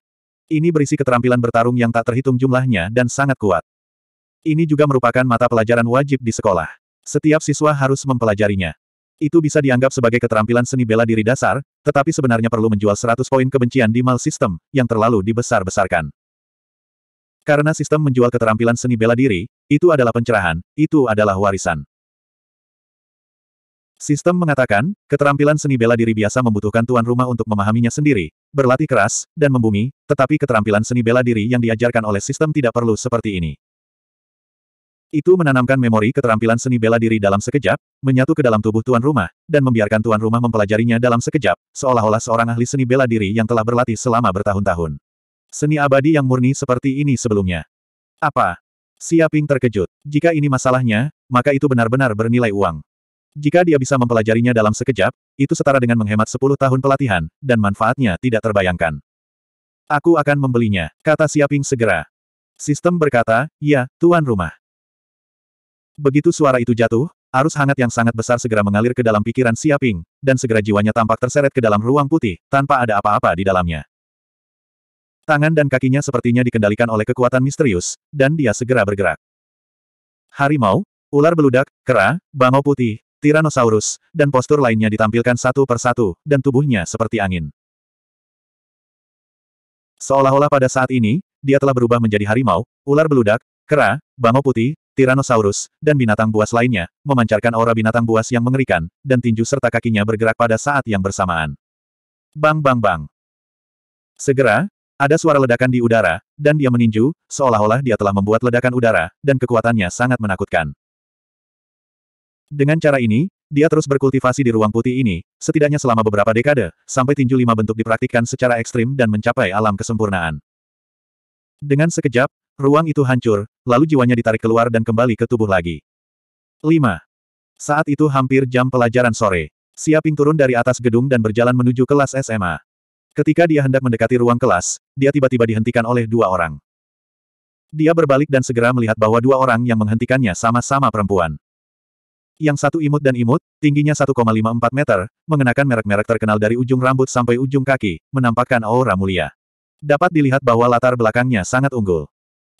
Ini berisi keterampilan bertarung yang tak terhitung jumlahnya dan sangat kuat. Ini juga merupakan mata pelajaran wajib di sekolah. Setiap siswa harus mempelajarinya. Itu bisa dianggap sebagai keterampilan seni bela diri dasar, tetapi sebenarnya perlu menjual 100 poin kebencian di mal sistem, yang terlalu dibesar-besarkan. Karena sistem menjual keterampilan seni bela diri, itu adalah pencerahan, itu adalah warisan. Sistem mengatakan, keterampilan seni bela diri biasa membutuhkan tuan rumah untuk memahaminya sendiri, berlatih keras, dan membumi, tetapi keterampilan seni bela diri yang diajarkan oleh sistem tidak perlu seperti ini. Itu menanamkan memori keterampilan seni bela diri dalam sekejap, menyatu ke dalam tubuh tuan rumah, dan membiarkan tuan rumah mempelajarinya dalam sekejap, seolah-olah seorang ahli seni bela diri yang telah berlatih selama bertahun-tahun. Seni abadi yang murni seperti ini sebelumnya. Apa? Siaping terkejut. Jika ini masalahnya, maka itu benar-benar bernilai uang. Jika dia bisa mempelajarinya dalam sekejap, itu setara dengan menghemat 10 tahun pelatihan, dan manfaatnya tidak terbayangkan. Aku akan membelinya, kata Siaping segera. Sistem berkata, ya, tuan rumah. Begitu suara itu jatuh, arus hangat yang sangat besar segera mengalir ke dalam pikiran Siaping, dan segera jiwanya tampak terseret ke dalam ruang putih, tanpa ada apa-apa di dalamnya. Tangan dan kakinya sepertinya dikendalikan oleh kekuatan misterius, dan dia segera bergerak. Harimau, ular beludak, kera, bangau putih, tiranosaurus, dan postur lainnya ditampilkan satu persatu, dan tubuhnya seperti angin. Seolah-olah pada saat ini, dia telah berubah menjadi harimau, ular beludak, kera, bangau putih, Tyrannosaurus, dan binatang buas lainnya, memancarkan aura binatang buas yang mengerikan, dan tinju serta kakinya bergerak pada saat yang bersamaan. Bang bang bang. Segera, ada suara ledakan di udara, dan dia meninju, seolah-olah dia telah membuat ledakan udara, dan kekuatannya sangat menakutkan. Dengan cara ini, dia terus berkultivasi di ruang putih ini, setidaknya selama beberapa dekade, sampai tinju lima bentuk dipraktikkan secara ekstrim dan mencapai alam kesempurnaan. Dengan sekejap, Ruang itu hancur, lalu jiwanya ditarik keluar dan kembali ke tubuh lagi. 5. Saat itu hampir jam pelajaran sore. Siaping turun dari atas gedung dan berjalan menuju kelas SMA. Ketika dia hendak mendekati ruang kelas, dia tiba-tiba dihentikan oleh dua orang. Dia berbalik dan segera melihat bahwa dua orang yang menghentikannya sama-sama perempuan. Yang satu imut dan imut, tingginya 1,54 meter, mengenakan merek-merek terkenal dari ujung rambut sampai ujung kaki, menampakkan aura mulia. Dapat dilihat bahwa latar belakangnya sangat unggul.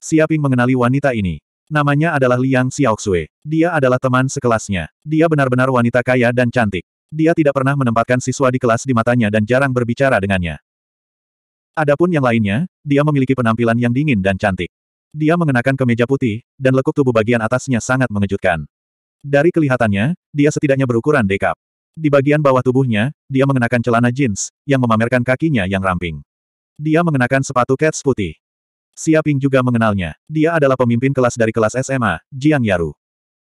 Siaping mengenali wanita ini. Namanya adalah Liang Xiaoxue. Dia adalah teman sekelasnya. Dia benar-benar wanita kaya dan cantik. Dia tidak pernah menempatkan siswa di kelas di matanya dan jarang berbicara dengannya. Adapun yang lainnya, dia memiliki penampilan yang dingin dan cantik. Dia mengenakan kemeja putih, dan lekuk tubuh bagian atasnya sangat mengejutkan. Dari kelihatannya, dia setidaknya berukuran dekap. Di bagian bawah tubuhnya, dia mengenakan celana jeans, yang memamerkan kakinya yang ramping. Dia mengenakan sepatu cats putih. Siaping juga mengenalnya. Dia adalah pemimpin kelas dari kelas SMA, Jiang Yaru.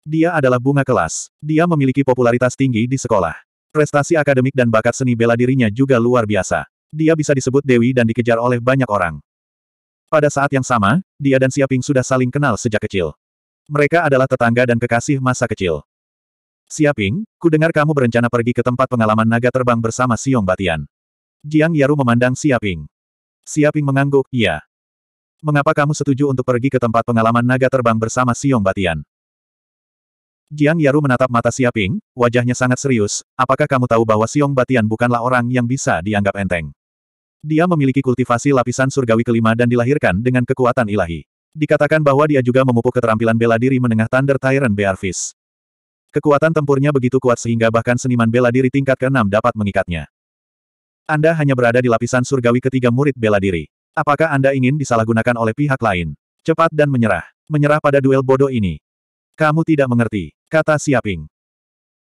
Dia adalah bunga kelas. Dia memiliki popularitas tinggi di sekolah. Prestasi akademik dan bakat seni bela dirinya juga luar biasa. Dia bisa disebut Dewi dan dikejar oleh banyak orang. Pada saat yang sama, dia dan Siaping sudah saling kenal sejak kecil. Mereka adalah tetangga dan kekasih masa kecil. Siaping, ku dengar kamu berencana pergi ke tempat pengalaman naga terbang bersama Siong Batian. Jiang Yaru memandang Siaping. Siaping mengangguk, iya. Mengapa kamu setuju untuk pergi ke tempat pengalaman naga terbang bersama Siong Batian? Jiang Yaru menatap mata Siaping, wajahnya sangat serius, apakah kamu tahu bahwa Siong Batian bukanlah orang yang bisa dianggap enteng? Dia memiliki kultivasi lapisan surgawi kelima dan dilahirkan dengan kekuatan ilahi. Dikatakan bahwa dia juga memupuk keterampilan bela diri menengah Thunder Tyrant Bearfish. Kekuatan tempurnya begitu kuat sehingga bahkan seniman bela diri tingkat keenam dapat mengikatnya. Anda hanya berada di lapisan surgawi ketiga murid bela diri. Apakah Anda ingin disalahgunakan oleh pihak lain? Cepat dan menyerah. Menyerah pada duel bodoh ini. Kamu tidak mengerti, kata Siaping.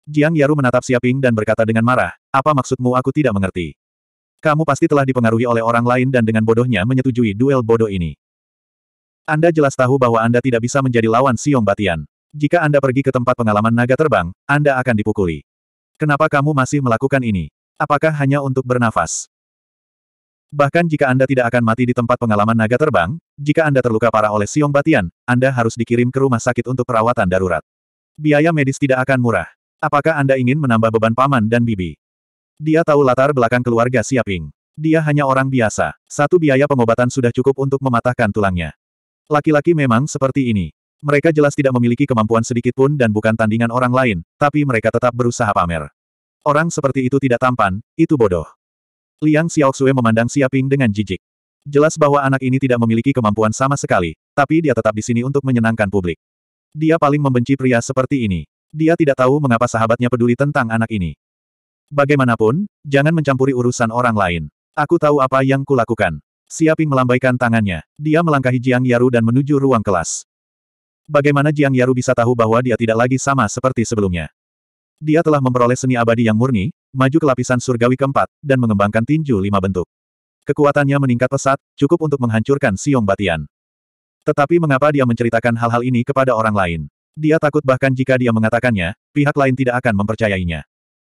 Jiang Yaru menatap Siaping dan berkata dengan marah, apa maksudmu aku tidak mengerti? Kamu pasti telah dipengaruhi oleh orang lain dan dengan bodohnya menyetujui duel bodoh ini. Anda jelas tahu bahwa Anda tidak bisa menjadi lawan Siong Batian. Jika Anda pergi ke tempat pengalaman naga terbang, Anda akan dipukuli. Kenapa kamu masih melakukan ini? Apakah hanya untuk bernafas? Bahkan jika Anda tidak akan mati di tempat pengalaman naga terbang, jika Anda terluka parah oleh Siong Batian, Anda harus dikirim ke rumah sakit untuk perawatan darurat. Biaya medis tidak akan murah. Apakah Anda ingin menambah beban paman dan bibi? Dia tahu latar belakang keluarga Siaping. Dia hanya orang biasa. Satu biaya pengobatan sudah cukup untuk mematahkan tulangnya. Laki-laki memang seperti ini. Mereka jelas tidak memiliki kemampuan sedikit pun dan bukan tandingan orang lain, tapi mereka tetap berusaha pamer. Orang seperti itu tidak tampan, itu bodoh. Liang Xiaoxue memandang Siaping dengan jijik. Jelas bahwa anak ini tidak memiliki kemampuan sama sekali, tapi dia tetap di sini untuk menyenangkan publik. Dia paling membenci pria seperti ini. Dia tidak tahu mengapa sahabatnya peduli tentang anak ini. Bagaimanapun, jangan mencampuri urusan orang lain. Aku tahu apa yang kulakukan. Siaping melambaikan tangannya. Dia melangkahi Jiang Yaru dan menuju ruang kelas. Bagaimana Jiang Yaru bisa tahu bahwa dia tidak lagi sama seperti sebelumnya? Dia telah memperoleh seni abadi yang murni, maju ke lapisan surgawi keempat, dan mengembangkan tinju lima bentuk. Kekuatannya meningkat pesat, cukup untuk menghancurkan Siung Batian. Tetapi mengapa dia menceritakan hal-hal ini kepada orang lain? Dia takut bahkan jika dia mengatakannya, pihak lain tidak akan mempercayainya.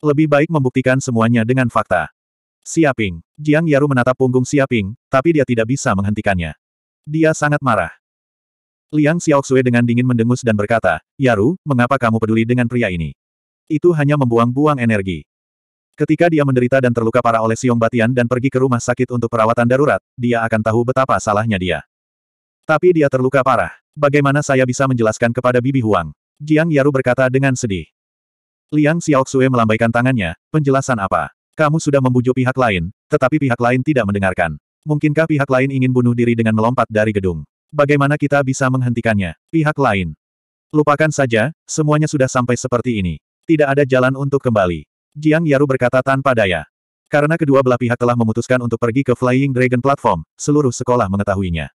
Lebih baik membuktikan semuanya dengan fakta. Siaping. Jiang Yaru menatap punggung Siaping, tapi dia tidak bisa menghentikannya. Dia sangat marah. Liang Xiaoxue dengan dingin mendengus dan berkata, Yaru, mengapa kamu peduli dengan pria ini? Itu hanya membuang-buang energi. Ketika dia menderita dan terluka parah oleh Siong Batian dan pergi ke rumah sakit untuk perawatan darurat, dia akan tahu betapa salahnya dia. Tapi dia terluka parah. Bagaimana saya bisa menjelaskan kepada Bibi Huang? Jiang Yaru berkata dengan sedih. Liang Xiaoxue melambaikan tangannya, penjelasan apa? Kamu sudah membujuk pihak lain, tetapi pihak lain tidak mendengarkan. Mungkinkah pihak lain ingin bunuh diri dengan melompat dari gedung? Bagaimana kita bisa menghentikannya? Pihak lain. Lupakan saja, semuanya sudah sampai seperti ini. Tidak ada jalan untuk kembali. Jiang Yaru berkata tanpa daya. Karena kedua belah pihak telah memutuskan untuk pergi ke Flying Dragon Platform, seluruh sekolah mengetahuinya.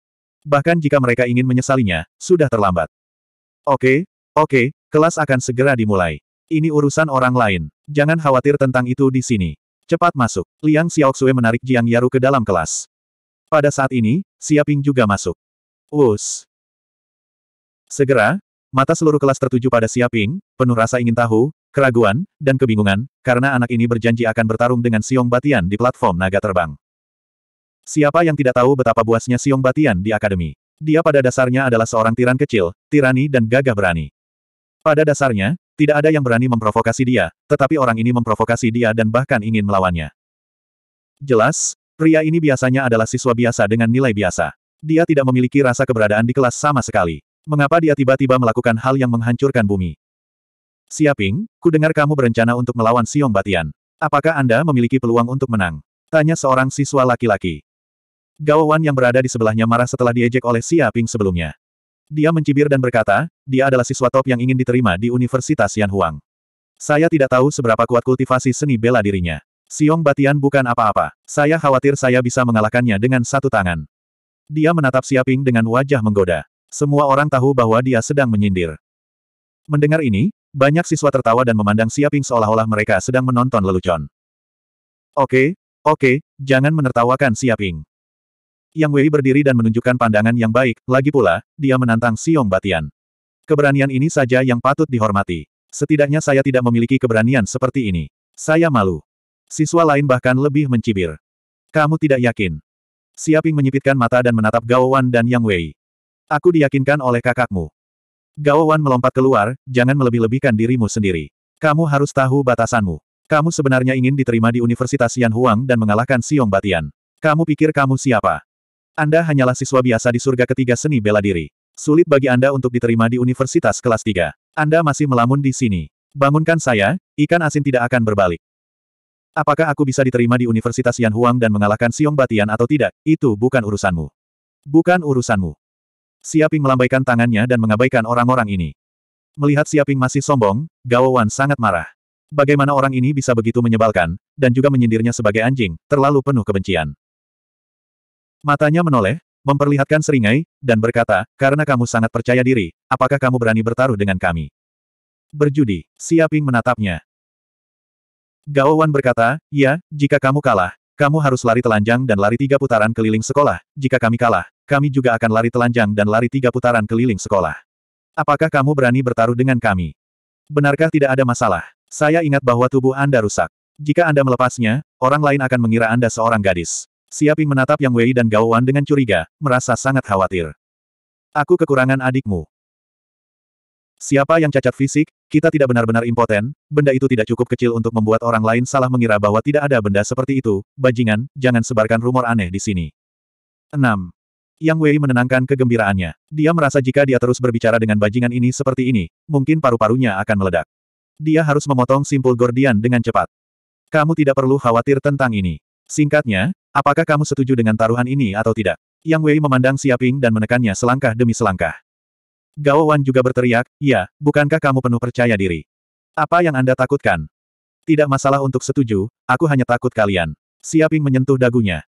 Bahkan jika mereka ingin menyesalinya, sudah terlambat. Oke, oke, kelas akan segera dimulai. Ini urusan orang lain. Jangan khawatir tentang itu di sini. Cepat masuk. Liang Xiaoxue menarik Jiang Yaru ke dalam kelas. Pada saat ini, Siaping juga masuk. Us. Segera, mata seluruh kelas tertuju pada Siaping, penuh rasa ingin tahu, keraguan, dan kebingungan, karena anak ini berjanji akan bertarung dengan Siong Batian di platform naga terbang. Siapa yang tidak tahu betapa buasnya Siong Batian di akademi? Dia pada dasarnya adalah seorang tiran kecil, tirani dan gagah berani. Pada dasarnya, tidak ada yang berani memprovokasi dia, tetapi orang ini memprovokasi dia dan bahkan ingin melawannya. Jelas, pria ini biasanya adalah siswa biasa dengan nilai biasa. Dia tidak memiliki rasa keberadaan di kelas sama sekali. Mengapa dia tiba-tiba melakukan hal yang menghancurkan bumi? Siaping, ku dengar kamu berencana untuk melawan Siong Batian. Apakah Anda memiliki peluang untuk menang? Tanya seorang siswa laki-laki. Gao Wan yang berada di sebelahnya marah setelah diejek oleh Siaping sebelumnya. Dia mencibir dan berkata, dia adalah siswa top yang ingin diterima di Universitas Yanhuang. Saya tidak tahu seberapa kuat kultivasi seni bela dirinya. Siong Batian bukan apa-apa. Saya khawatir saya bisa mengalahkannya dengan satu tangan. Dia menatap Siaping dengan wajah menggoda. Semua orang tahu bahwa dia sedang menyindir. Mendengar ini, banyak siswa tertawa dan memandang Siaping seolah-olah mereka sedang menonton lelucon. Oke, oke, jangan menertawakan Siaping. Yang Wei berdiri dan menunjukkan pandangan yang baik, lagi pula, dia menantang Siong Batian. Keberanian ini saja yang patut dihormati. Setidaknya saya tidak memiliki keberanian seperti ini. Saya malu. Siswa lain bahkan lebih mencibir. Kamu tidak yakin. Siaping menyipitkan mata dan menatap Gao Wan dan Yang Wei. Aku diyakinkan oleh kakakmu. Gao Wan melompat keluar, jangan melebih-lebihkan dirimu sendiri. Kamu harus tahu batasanmu. Kamu sebenarnya ingin diterima di Universitas Yan Huang dan mengalahkan Siong Batian. Kamu pikir kamu siapa? Anda hanyalah siswa biasa di surga ketiga seni bela diri. Sulit bagi Anda untuk diterima di universitas kelas Tiga. Anda masih melamun di sini. Bangunkan saya, ikan asin tidak akan berbalik. Apakah aku bisa diterima di Universitas Yan Huang dan mengalahkan Siong Batian atau tidak, itu bukan urusanmu. Bukan urusanmu. Siaping melambaikan tangannya dan mengabaikan orang-orang ini. Melihat Siaping masih sombong, Gao Wan sangat marah. Bagaimana orang ini bisa begitu menyebalkan, dan juga menyindirnya sebagai anjing, terlalu penuh kebencian. Matanya menoleh, memperlihatkan seringai, dan berkata, karena kamu sangat percaya diri, apakah kamu berani bertaruh dengan kami? Berjudi, Siaping menatapnya. Gao Wan berkata, ya, jika kamu kalah, kamu harus lari telanjang dan lari tiga putaran keliling sekolah. Jika kami kalah, kami juga akan lari telanjang dan lari tiga putaran keliling sekolah. Apakah kamu berani bertaruh dengan kami? Benarkah tidak ada masalah? Saya ingat bahwa tubuh Anda rusak. Jika Anda melepasnya, orang lain akan mengira Anda seorang gadis. Siaping menatap Yang Wei dan Gao Wan dengan curiga, merasa sangat khawatir. Aku kekurangan adikmu. Siapa yang cacat fisik, kita tidak benar-benar impoten, benda itu tidak cukup kecil untuk membuat orang lain salah mengira bahwa tidak ada benda seperti itu, bajingan, jangan sebarkan rumor aneh di sini. 6. Yang Wei menenangkan kegembiraannya. Dia merasa jika dia terus berbicara dengan bajingan ini seperti ini, mungkin paru-parunya akan meledak. Dia harus memotong simpul Gordian dengan cepat. Kamu tidak perlu khawatir tentang ini. Singkatnya, apakah kamu setuju dengan taruhan ini atau tidak? Yang Wei memandang Siaping dan menekannya selangkah demi selangkah. Gao Wan juga berteriak, ya, bukankah kamu penuh percaya diri? Apa yang Anda takutkan? Tidak masalah untuk setuju, aku hanya takut kalian. Siaping menyentuh dagunya.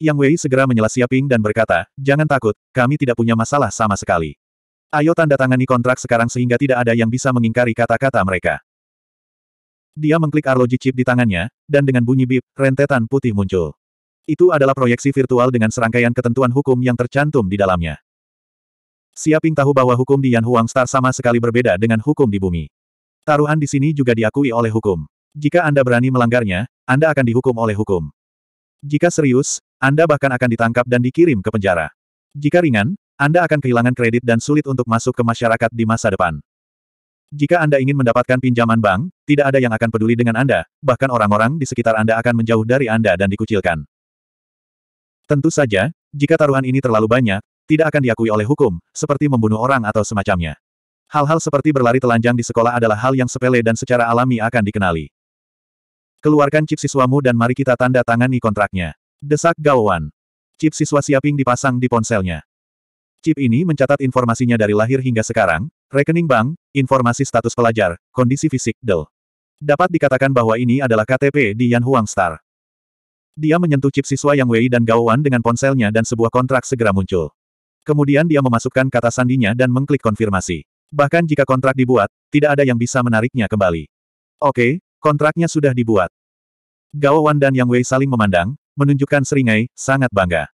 Yang Wei segera menyela Siaping dan berkata, jangan takut, kami tidak punya masalah sama sekali. Ayo tanda tangani kontrak sekarang sehingga tidak ada yang bisa mengingkari kata-kata mereka. Dia mengklik arloji chip di tangannya, dan dengan bunyi bip, rentetan putih muncul. Itu adalah proyeksi virtual dengan serangkaian ketentuan hukum yang tercantum di dalamnya. Siaping tahu bahwa hukum di Yan Huang Star sama sekali berbeda dengan hukum di bumi. Taruhan di sini juga diakui oleh hukum. Jika Anda berani melanggarnya, Anda akan dihukum oleh hukum. Jika serius, Anda bahkan akan ditangkap dan dikirim ke penjara. Jika ringan, Anda akan kehilangan kredit dan sulit untuk masuk ke masyarakat di masa depan. Jika Anda ingin mendapatkan pinjaman bank, tidak ada yang akan peduli dengan Anda, bahkan orang-orang di sekitar Anda akan menjauh dari Anda dan dikucilkan. Tentu saja, jika taruhan ini terlalu banyak, tidak akan diakui oleh hukum, seperti membunuh orang atau semacamnya. Hal-hal seperti berlari telanjang di sekolah adalah hal yang sepele dan secara alami akan dikenali. Keluarkan chip siswamu dan mari kita tanda tangani kontraknya. Desak Gawan. Chip siswa Siaping dipasang di ponselnya. Chip ini mencatat informasinya dari lahir hingga sekarang, rekening bank, informasi status pelajar, kondisi fisik, del. Dapat dikatakan bahwa ini adalah KTP di Yan Huang Star. Dia menyentuh chip siswa Yang Wei dan Wan dengan ponselnya dan sebuah kontrak segera muncul. Kemudian dia memasukkan kata sandinya dan mengklik konfirmasi. Bahkan jika kontrak dibuat, tidak ada yang bisa menariknya kembali. Oke, kontraknya sudah dibuat. Gao Wan dan Yang Wei saling memandang, menunjukkan seringai, sangat bangga.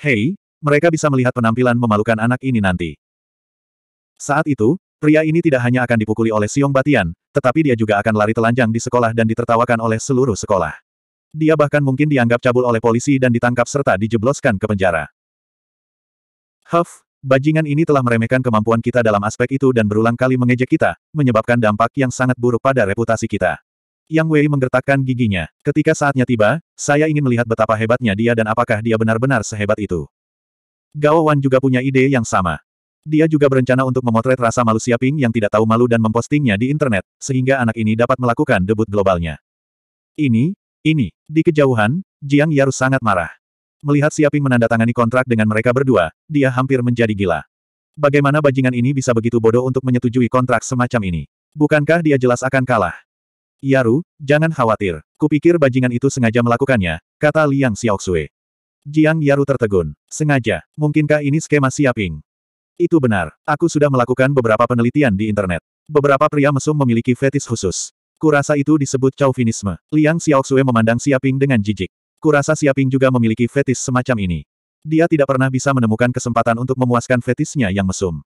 Hei, mereka bisa melihat penampilan memalukan anak ini nanti. Saat itu, pria ini tidak hanya akan dipukuli oleh Siong Batian, tetapi dia juga akan lari telanjang di sekolah dan ditertawakan oleh seluruh sekolah. Dia bahkan mungkin dianggap cabul oleh polisi dan ditangkap serta dijebloskan ke penjara. Huff, bajingan ini telah meremehkan kemampuan kita dalam aspek itu dan berulang kali mengejek kita, menyebabkan dampak yang sangat buruk pada reputasi kita. Yang Wei menggertakkan giginya. Ketika saatnya tiba, saya ingin melihat betapa hebatnya dia dan apakah dia benar-benar sehebat itu. Gao Wan juga punya ide yang sama. Dia juga berencana untuk memotret rasa malu Siaping yang tidak tahu malu dan mempostingnya di internet, sehingga anak ini dapat melakukan debut globalnya. Ini, ini, di kejauhan, Jiang Yaru sangat marah. Melihat Siaping menandatangani kontrak dengan mereka berdua, dia hampir menjadi gila. Bagaimana bajingan ini bisa begitu bodoh untuk menyetujui kontrak semacam ini? Bukankah dia jelas akan kalah? Yaru, jangan khawatir. Kupikir bajingan itu sengaja melakukannya, kata Liang Xiaoxue. Jiang Yaru tertegun. Sengaja. Mungkinkah ini skema Siaping? Itu benar. Aku sudah melakukan beberapa penelitian di internet. Beberapa pria mesum memiliki fetis khusus. Kurasa itu disebut chauvinisme. Liang Xiaoxue memandang Siaping dengan jijik. Kurasa Siaping juga memiliki fetis semacam ini. Dia tidak pernah bisa menemukan kesempatan untuk memuaskan fetisnya yang mesum.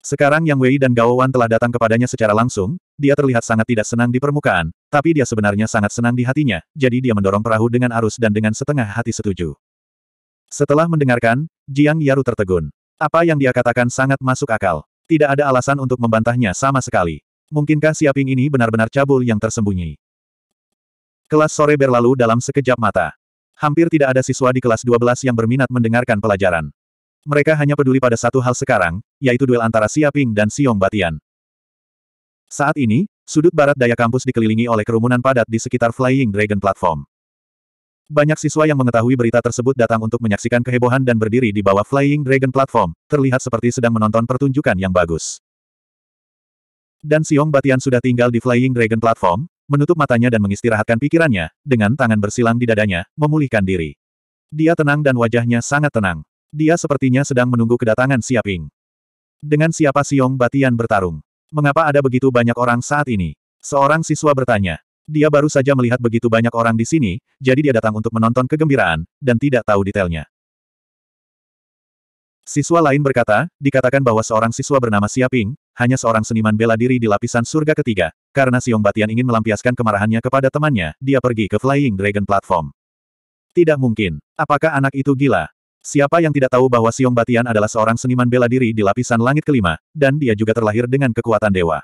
Sekarang Yang Wei dan Gao Wan telah datang kepadanya secara langsung, dia terlihat sangat tidak senang di permukaan, tapi dia sebenarnya sangat senang di hatinya, jadi dia mendorong perahu dengan arus dan dengan setengah hati setuju. Setelah mendengarkan, Jiang Yaru tertegun. Apa yang dia katakan sangat masuk akal. Tidak ada alasan untuk membantahnya sama sekali. Mungkinkah Siaping ini benar-benar cabul yang tersembunyi? Kelas sore berlalu dalam sekejap mata. Hampir tidak ada siswa di kelas 12 yang berminat mendengarkan pelajaran. Mereka hanya peduli pada satu hal sekarang, yaitu duel antara Siaping dan Siong Batian. Saat ini, sudut barat daya kampus dikelilingi oleh kerumunan padat di sekitar Flying Dragon Platform. Banyak siswa yang mengetahui berita tersebut datang untuk menyaksikan kehebohan dan berdiri di bawah Flying Dragon Platform, terlihat seperti sedang menonton pertunjukan yang bagus. Dan Siong Batian sudah tinggal di Flying Dragon Platform, menutup matanya dan mengistirahatkan pikirannya, dengan tangan bersilang di dadanya, memulihkan diri. Dia tenang dan wajahnya sangat tenang. Dia sepertinya sedang menunggu kedatangan Siaping. Dengan siapa Siong Batian bertarung? Mengapa ada begitu banyak orang saat ini? Seorang siswa bertanya. Dia baru saja melihat begitu banyak orang di sini, jadi dia datang untuk menonton kegembiraan, dan tidak tahu detailnya. Siswa lain berkata, dikatakan bahwa seorang siswa bernama Siaping, hanya seorang seniman bela diri di lapisan surga ketiga. Karena Siong Batian ingin melampiaskan kemarahannya kepada temannya, dia pergi ke Flying Dragon Platform. Tidak mungkin. Apakah anak itu gila? Siapa yang tidak tahu bahwa Siong Batian adalah seorang seniman bela diri di lapisan langit kelima, dan dia juga terlahir dengan kekuatan dewa.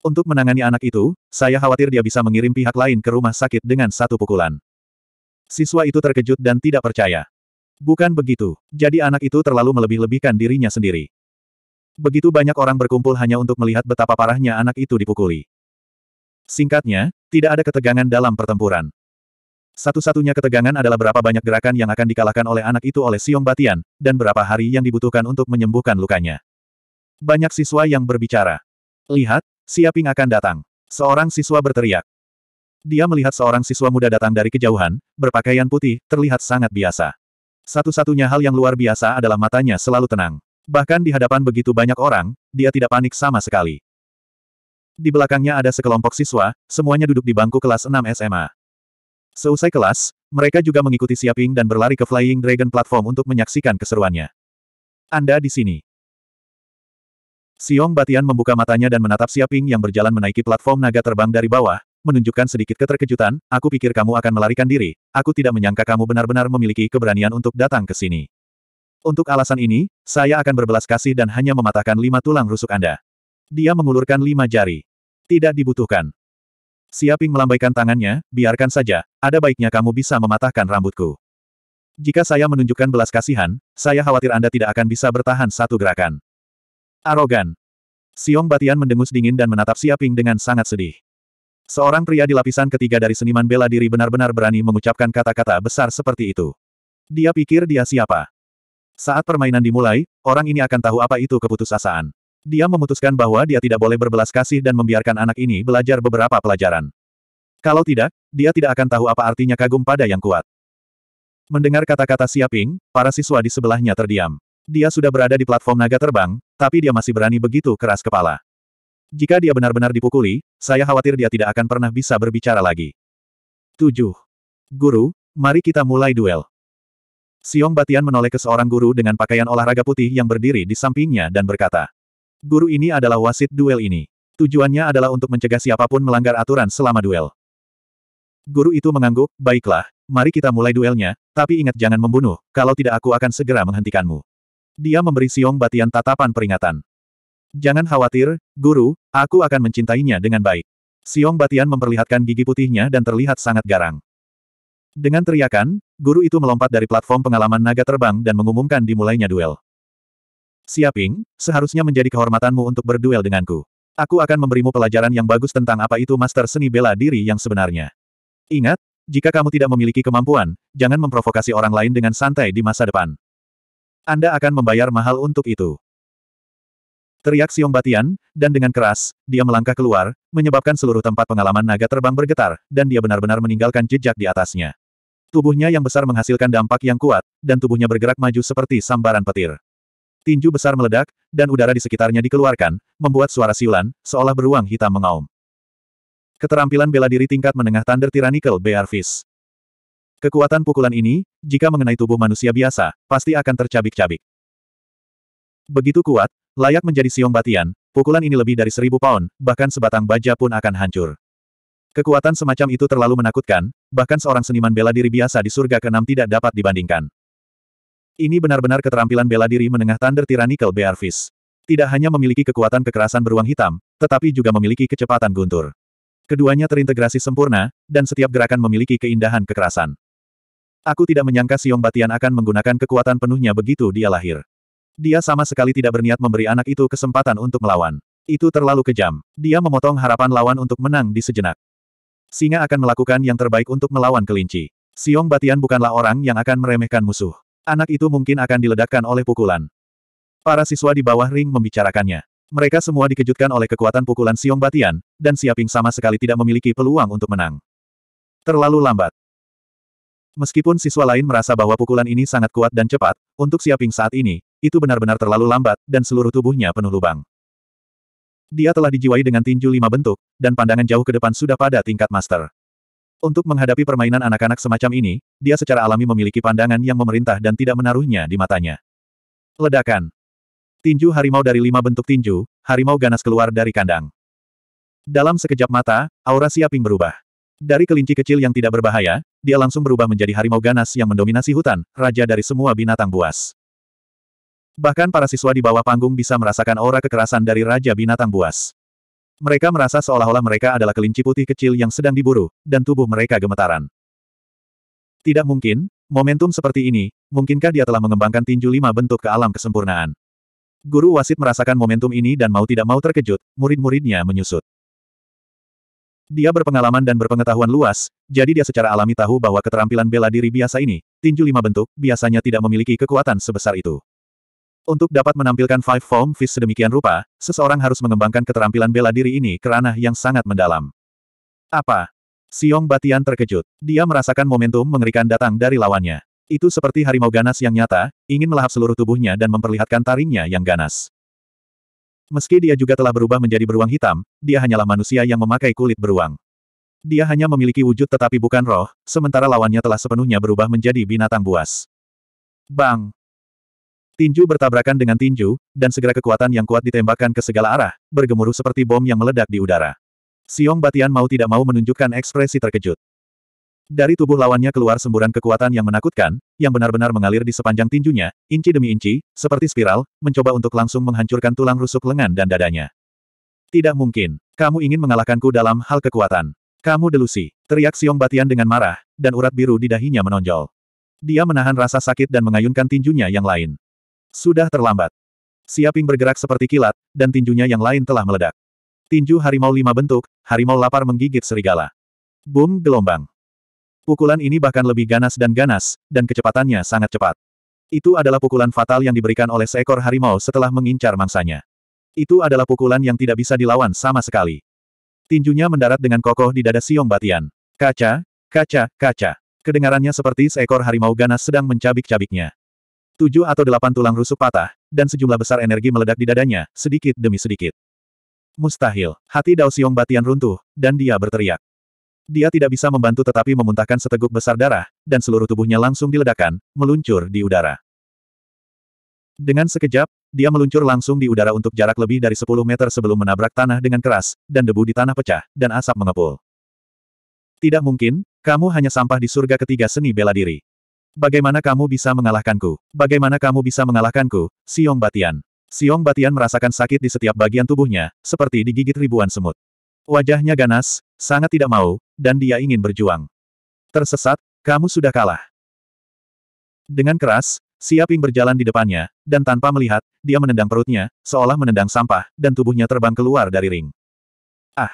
Untuk menangani anak itu, saya khawatir dia bisa mengirim pihak lain ke rumah sakit dengan satu pukulan. Siswa itu terkejut dan tidak percaya. Bukan begitu, jadi anak itu terlalu melebih-lebihkan dirinya sendiri. Begitu banyak orang berkumpul hanya untuk melihat betapa parahnya anak itu dipukuli. Singkatnya, tidak ada ketegangan dalam pertempuran. Satu-satunya ketegangan adalah berapa banyak gerakan yang akan dikalahkan oleh anak itu oleh Siong Batian, dan berapa hari yang dibutuhkan untuk menyembuhkan lukanya. Banyak siswa yang berbicara. Lihat, Siaping akan datang. Seorang siswa berteriak. Dia melihat seorang siswa muda datang dari kejauhan, berpakaian putih, terlihat sangat biasa. Satu-satunya hal yang luar biasa adalah matanya selalu tenang. Bahkan di hadapan begitu banyak orang, dia tidak panik sama sekali. Di belakangnya ada sekelompok siswa, semuanya duduk di bangku kelas 6 SMA. Seusai kelas, mereka juga mengikuti Siaping dan berlari ke Flying Dragon Platform untuk menyaksikan keseruannya. Anda di sini. Siong Batian membuka matanya dan menatap Siaping yang berjalan menaiki platform naga terbang dari bawah, menunjukkan sedikit keterkejutan, aku pikir kamu akan melarikan diri, aku tidak menyangka kamu benar-benar memiliki keberanian untuk datang ke sini. Untuk alasan ini, saya akan berbelas kasih dan hanya mematahkan lima tulang rusuk Anda. Dia mengulurkan lima jari. Tidak dibutuhkan. Siaping melambaikan tangannya, biarkan saja, ada baiknya kamu bisa mematahkan rambutku. Jika saya menunjukkan belas kasihan, saya khawatir Anda tidak akan bisa bertahan satu gerakan. Arogan. Siong Batian mendengus dingin dan menatap Siaping dengan sangat sedih. Seorang pria di lapisan ketiga dari seniman bela diri benar-benar berani mengucapkan kata-kata besar seperti itu. Dia pikir dia siapa. Saat permainan dimulai, orang ini akan tahu apa itu keputusasaan. Dia memutuskan bahwa dia tidak boleh berbelas kasih dan membiarkan anak ini belajar beberapa pelajaran. Kalau tidak, dia tidak akan tahu apa artinya kagum pada yang kuat. Mendengar kata-kata Siaping, para siswa di sebelahnya terdiam. Dia sudah berada di platform naga terbang, tapi dia masih berani begitu keras kepala. Jika dia benar-benar dipukuli, saya khawatir dia tidak akan pernah bisa berbicara lagi. 7. Guru, mari kita mulai duel. Siung Batian menoleh ke seorang guru dengan pakaian olahraga putih yang berdiri di sampingnya dan berkata, Guru ini adalah wasit duel ini. Tujuannya adalah untuk mencegah siapapun melanggar aturan selama duel. Guru itu mengangguk, baiklah, mari kita mulai duelnya, tapi ingat jangan membunuh, kalau tidak aku akan segera menghentikanmu. Dia memberi Siung Batian tatapan peringatan. Jangan khawatir, guru, aku akan mencintainya dengan baik. Siung Batian memperlihatkan gigi putihnya dan terlihat sangat garang. Dengan teriakan, guru itu melompat dari platform pengalaman naga terbang dan mengumumkan dimulainya duel. Siaping, seharusnya menjadi kehormatanmu untuk berduel denganku. Aku akan memberimu pelajaran yang bagus tentang apa itu master seni bela diri yang sebenarnya. Ingat, jika kamu tidak memiliki kemampuan, jangan memprovokasi orang lain dengan santai di masa depan. Anda akan membayar mahal untuk itu. Teriak Siong Batian, dan dengan keras, dia melangkah keluar, menyebabkan seluruh tempat pengalaman naga terbang bergetar, dan dia benar-benar meninggalkan jejak di atasnya. Tubuhnya yang besar menghasilkan dampak yang kuat, dan tubuhnya bergerak maju seperti sambaran petir. Tinju besar meledak, dan udara di sekitarnya dikeluarkan, membuat suara siulan, seolah beruang hitam mengaum. Keterampilan bela diri tingkat menengah Thunder Tyrannical Bear Fist. Kekuatan pukulan ini, jika mengenai tubuh manusia biasa, pasti akan tercabik-cabik. Begitu kuat, layak menjadi siung batian, pukulan ini lebih dari seribu pound, bahkan sebatang baja pun akan hancur. Kekuatan semacam itu terlalu menakutkan, bahkan seorang seniman bela diri biasa di surga ke-6 tidak dapat dibandingkan. Ini benar-benar keterampilan bela diri menengah Thunder Tyrannical Bearfish. Tidak hanya memiliki kekuatan kekerasan beruang hitam, tetapi juga memiliki kecepatan guntur. Keduanya terintegrasi sempurna, dan setiap gerakan memiliki keindahan kekerasan. Aku tidak menyangka Siong Batian akan menggunakan kekuatan penuhnya begitu dia lahir. Dia sama sekali tidak berniat memberi anak itu kesempatan untuk melawan. Itu terlalu kejam. Dia memotong harapan lawan untuk menang di sejenak singa akan melakukan yang terbaik untuk melawan kelinci. Siong Batian bukanlah orang yang akan meremehkan musuh. Anak itu mungkin akan diledakkan oleh pukulan. Para siswa di bawah ring membicarakannya. Mereka semua dikejutkan oleh kekuatan pukulan Siong Batian, dan Siaping sama sekali tidak memiliki peluang untuk menang. Terlalu lambat. Meskipun siswa lain merasa bahwa pukulan ini sangat kuat dan cepat, untuk Siaping saat ini, itu benar-benar terlalu lambat, dan seluruh tubuhnya penuh lubang. Dia telah dijiwai dengan tinju lima bentuk, dan pandangan jauh ke depan sudah pada tingkat master. Untuk menghadapi permainan anak-anak semacam ini, dia secara alami memiliki pandangan yang memerintah dan tidak menaruhnya di matanya. Ledakan. Tinju harimau dari lima bentuk tinju, harimau ganas keluar dari kandang. Dalam sekejap mata, aura siaping berubah. Dari kelinci kecil yang tidak berbahaya, dia langsung berubah menjadi harimau ganas yang mendominasi hutan, raja dari semua binatang buas. Bahkan para siswa di bawah panggung bisa merasakan aura kekerasan dari Raja Binatang Buas. Mereka merasa seolah-olah mereka adalah kelinci putih kecil yang sedang diburu, dan tubuh mereka gemetaran. Tidak mungkin, momentum seperti ini, mungkinkah dia telah mengembangkan tinju lima bentuk ke alam kesempurnaan? Guru wasit merasakan momentum ini dan mau tidak mau terkejut, murid-muridnya menyusut. Dia berpengalaman dan berpengetahuan luas, jadi dia secara alami tahu bahwa keterampilan bela diri biasa ini, tinju lima bentuk, biasanya tidak memiliki kekuatan sebesar itu. Untuk dapat menampilkan Five Form Fist sedemikian rupa, seseorang harus mengembangkan keterampilan bela diri ini ke ranah yang sangat mendalam. Apa? Siong Batian terkejut. Dia merasakan momentum mengerikan datang dari lawannya. Itu seperti harimau ganas yang nyata, ingin melahap seluruh tubuhnya dan memperlihatkan taringnya yang ganas. Meski dia juga telah berubah menjadi beruang hitam, dia hanyalah manusia yang memakai kulit beruang. Dia hanya memiliki wujud tetapi bukan roh, sementara lawannya telah sepenuhnya berubah menjadi binatang buas. Bang! Tinju bertabrakan dengan tinju, dan segera kekuatan yang kuat ditembakkan ke segala arah, bergemuruh seperti bom yang meledak di udara. Siong Batian mau tidak mau menunjukkan ekspresi terkejut. Dari tubuh lawannya keluar semburan kekuatan yang menakutkan, yang benar-benar mengalir di sepanjang tinjunya, inci demi inci, seperti spiral, mencoba untuk langsung menghancurkan tulang rusuk lengan dan dadanya. Tidak mungkin. Kamu ingin mengalahkanku dalam hal kekuatan. Kamu delusi. Teriak Siong Batian dengan marah, dan urat biru di dahinya menonjol. Dia menahan rasa sakit dan mengayunkan tinjunya yang lain. Sudah terlambat. Siaping bergerak seperti kilat, dan tinjunya yang lain telah meledak. Tinju harimau lima bentuk, harimau lapar menggigit serigala. Boom gelombang. Pukulan ini bahkan lebih ganas dan ganas, dan kecepatannya sangat cepat. Itu adalah pukulan fatal yang diberikan oleh seekor harimau setelah mengincar mangsanya. Itu adalah pukulan yang tidak bisa dilawan sama sekali. Tinjunya mendarat dengan kokoh di dada Siong Batian. Kaca, kaca, kaca. Kedengarannya seperti seekor harimau ganas sedang mencabik-cabiknya. Tujuh atau delapan tulang rusuk patah, dan sejumlah besar energi meledak di dadanya, sedikit demi sedikit. Mustahil, hati Dao Xiong Batian runtuh, dan dia berteriak. Dia tidak bisa membantu tetapi memuntahkan seteguk besar darah, dan seluruh tubuhnya langsung diledakkan, meluncur di udara. Dengan sekejap, dia meluncur langsung di udara untuk jarak lebih dari 10 meter sebelum menabrak tanah dengan keras, dan debu di tanah pecah, dan asap mengepul. Tidak mungkin, kamu hanya sampah di surga ketiga seni bela diri. Bagaimana kamu bisa mengalahkanku? Bagaimana kamu bisa mengalahkanku, Siong Batian? Siong Batian merasakan sakit di setiap bagian tubuhnya, seperti digigit ribuan semut. Wajahnya ganas, sangat tidak mau, dan dia ingin berjuang. Tersesat, kamu sudah kalah. Dengan keras, Siaping berjalan di depannya, dan tanpa melihat, dia menendang perutnya, seolah menendang sampah, dan tubuhnya terbang keluar dari ring. Ah!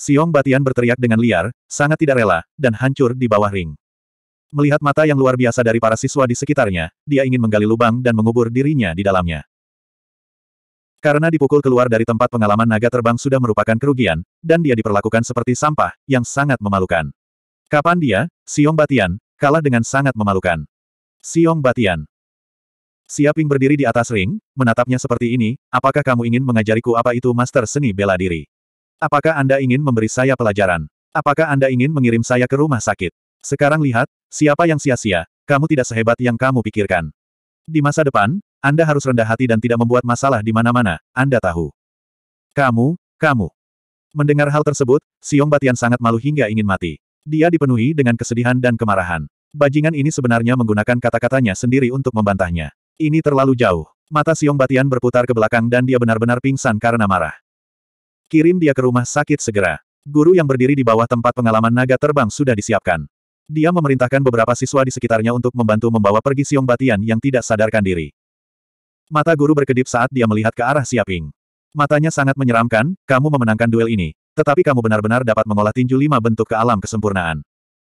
Siong Batian berteriak dengan liar, sangat tidak rela, dan hancur di bawah ring. Melihat mata yang luar biasa dari para siswa di sekitarnya, dia ingin menggali lubang dan mengubur dirinya di dalamnya. Karena dipukul keluar dari tempat pengalaman naga terbang sudah merupakan kerugian, dan dia diperlakukan seperti sampah, yang sangat memalukan. Kapan dia, Siong Batian, kalah dengan sangat memalukan. Siong Batian. Siaping berdiri di atas ring, menatapnya seperti ini, apakah kamu ingin mengajariku apa itu master seni bela diri? Apakah Anda ingin memberi saya pelajaran? Apakah Anda ingin mengirim saya ke rumah sakit? Sekarang lihat, siapa yang sia-sia, kamu tidak sehebat yang kamu pikirkan. Di masa depan, Anda harus rendah hati dan tidak membuat masalah di mana-mana, Anda tahu. Kamu, kamu. Mendengar hal tersebut, Siung Batian sangat malu hingga ingin mati. Dia dipenuhi dengan kesedihan dan kemarahan. Bajingan ini sebenarnya menggunakan kata-katanya sendiri untuk membantahnya. Ini terlalu jauh. Mata Siung Batian berputar ke belakang dan dia benar-benar pingsan karena marah. Kirim dia ke rumah sakit segera. Guru yang berdiri di bawah tempat pengalaman naga terbang sudah disiapkan. Dia memerintahkan beberapa siswa di sekitarnya untuk membantu membawa pergi Siong Batian yang tidak sadarkan diri. Mata guru berkedip saat dia melihat ke arah Siaping. Matanya sangat menyeramkan, kamu memenangkan duel ini, tetapi kamu benar-benar dapat mengolah tinju lima bentuk ke alam kesempurnaan.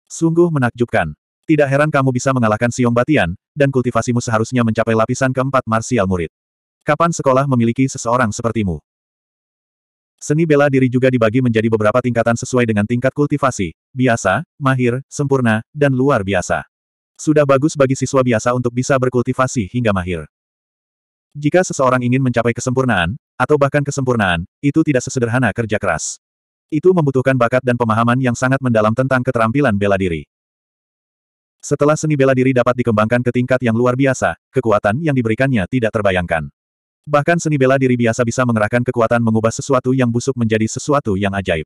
Sungguh menakjubkan. Tidak heran kamu bisa mengalahkan Siong Batian, dan kultivasimu seharusnya mencapai lapisan keempat marsial murid. Kapan sekolah memiliki seseorang sepertimu? Seni bela diri juga dibagi menjadi beberapa tingkatan sesuai dengan tingkat kultivasi, biasa, mahir, sempurna, dan luar biasa. Sudah bagus bagi siswa biasa untuk bisa berkultivasi hingga mahir. Jika seseorang ingin mencapai kesempurnaan, atau bahkan kesempurnaan, itu tidak sesederhana kerja keras. Itu membutuhkan bakat dan pemahaman yang sangat mendalam tentang keterampilan bela diri. Setelah seni bela diri dapat dikembangkan ke tingkat yang luar biasa, kekuatan yang diberikannya tidak terbayangkan. Bahkan seni bela diri biasa bisa mengerahkan kekuatan mengubah sesuatu yang busuk menjadi sesuatu yang ajaib.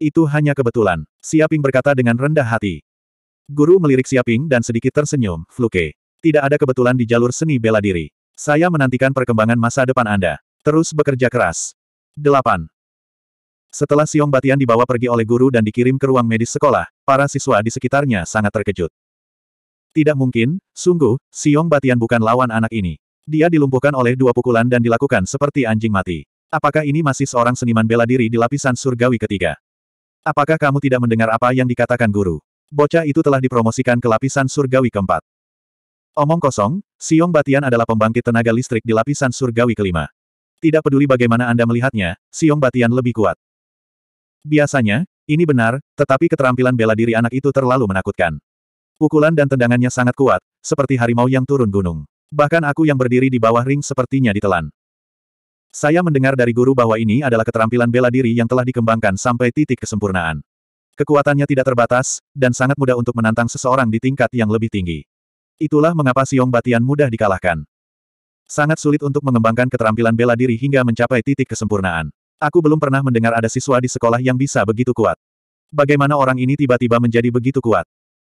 Itu hanya kebetulan, Siaping berkata dengan rendah hati. Guru melirik Siaping dan sedikit tersenyum, Fluke. Tidak ada kebetulan di jalur seni bela diri. Saya menantikan perkembangan masa depan Anda. Terus bekerja keras. 8. Setelah Siong Batian dibawa pergi oleh guru dan dikirim ke ruang medis sekolah, para siswa di sekitarnya sangat terkejut. Tidak mungkin, sungguh, Siong Batian bukan lawan anak ini. Dia dilumpuhkan oleh dua pukulan dan dilakukan seperti anjing mati. Apakah ini masih seorang seniman bela diri di lapisan surgawi ketiga? Apakah kamu tidak mendengar apa yang dikatakan guru? Bocah itu telah dipromosikan ke lapisan surgawi keempat. Omong kosong, Siong Batian adalah pembangkit tenaga listrik di lapisan surgawi kelima. Tidak peduli bagaimana Anda melihatnya, Siong Batian lebih kuat. Biasanya, ini benar, tetapi keterampilan bela diri anak itu terlalu menakutkan. Pukulan dan tendangannya sangat kuat, seperti harimau yang turun gunung. Bahkan aku yang berdiri di bawah ring sepertinya ditelan. Saya mendengar dari guru bahwa ini adalah keterampilan bela diri yang telah dikembangkan sampai titik kesempurnaan. Kekuatannya tidak terbatas, dan sangat mudah untuk menantang seseorang di tingkat yang lebih tinggi. Itulah mengapa Siong Batian mudah dikalahkan. Sangat sulit untuk mengembangkan keterampilan bela diri hingga mencapai titik kesempurnaan. Aku belum pernah mendengar ada siswa di sekolah yang bisa begitu kuat. Bagaimana orang ini tiba-tiba menjadi begitu kuat?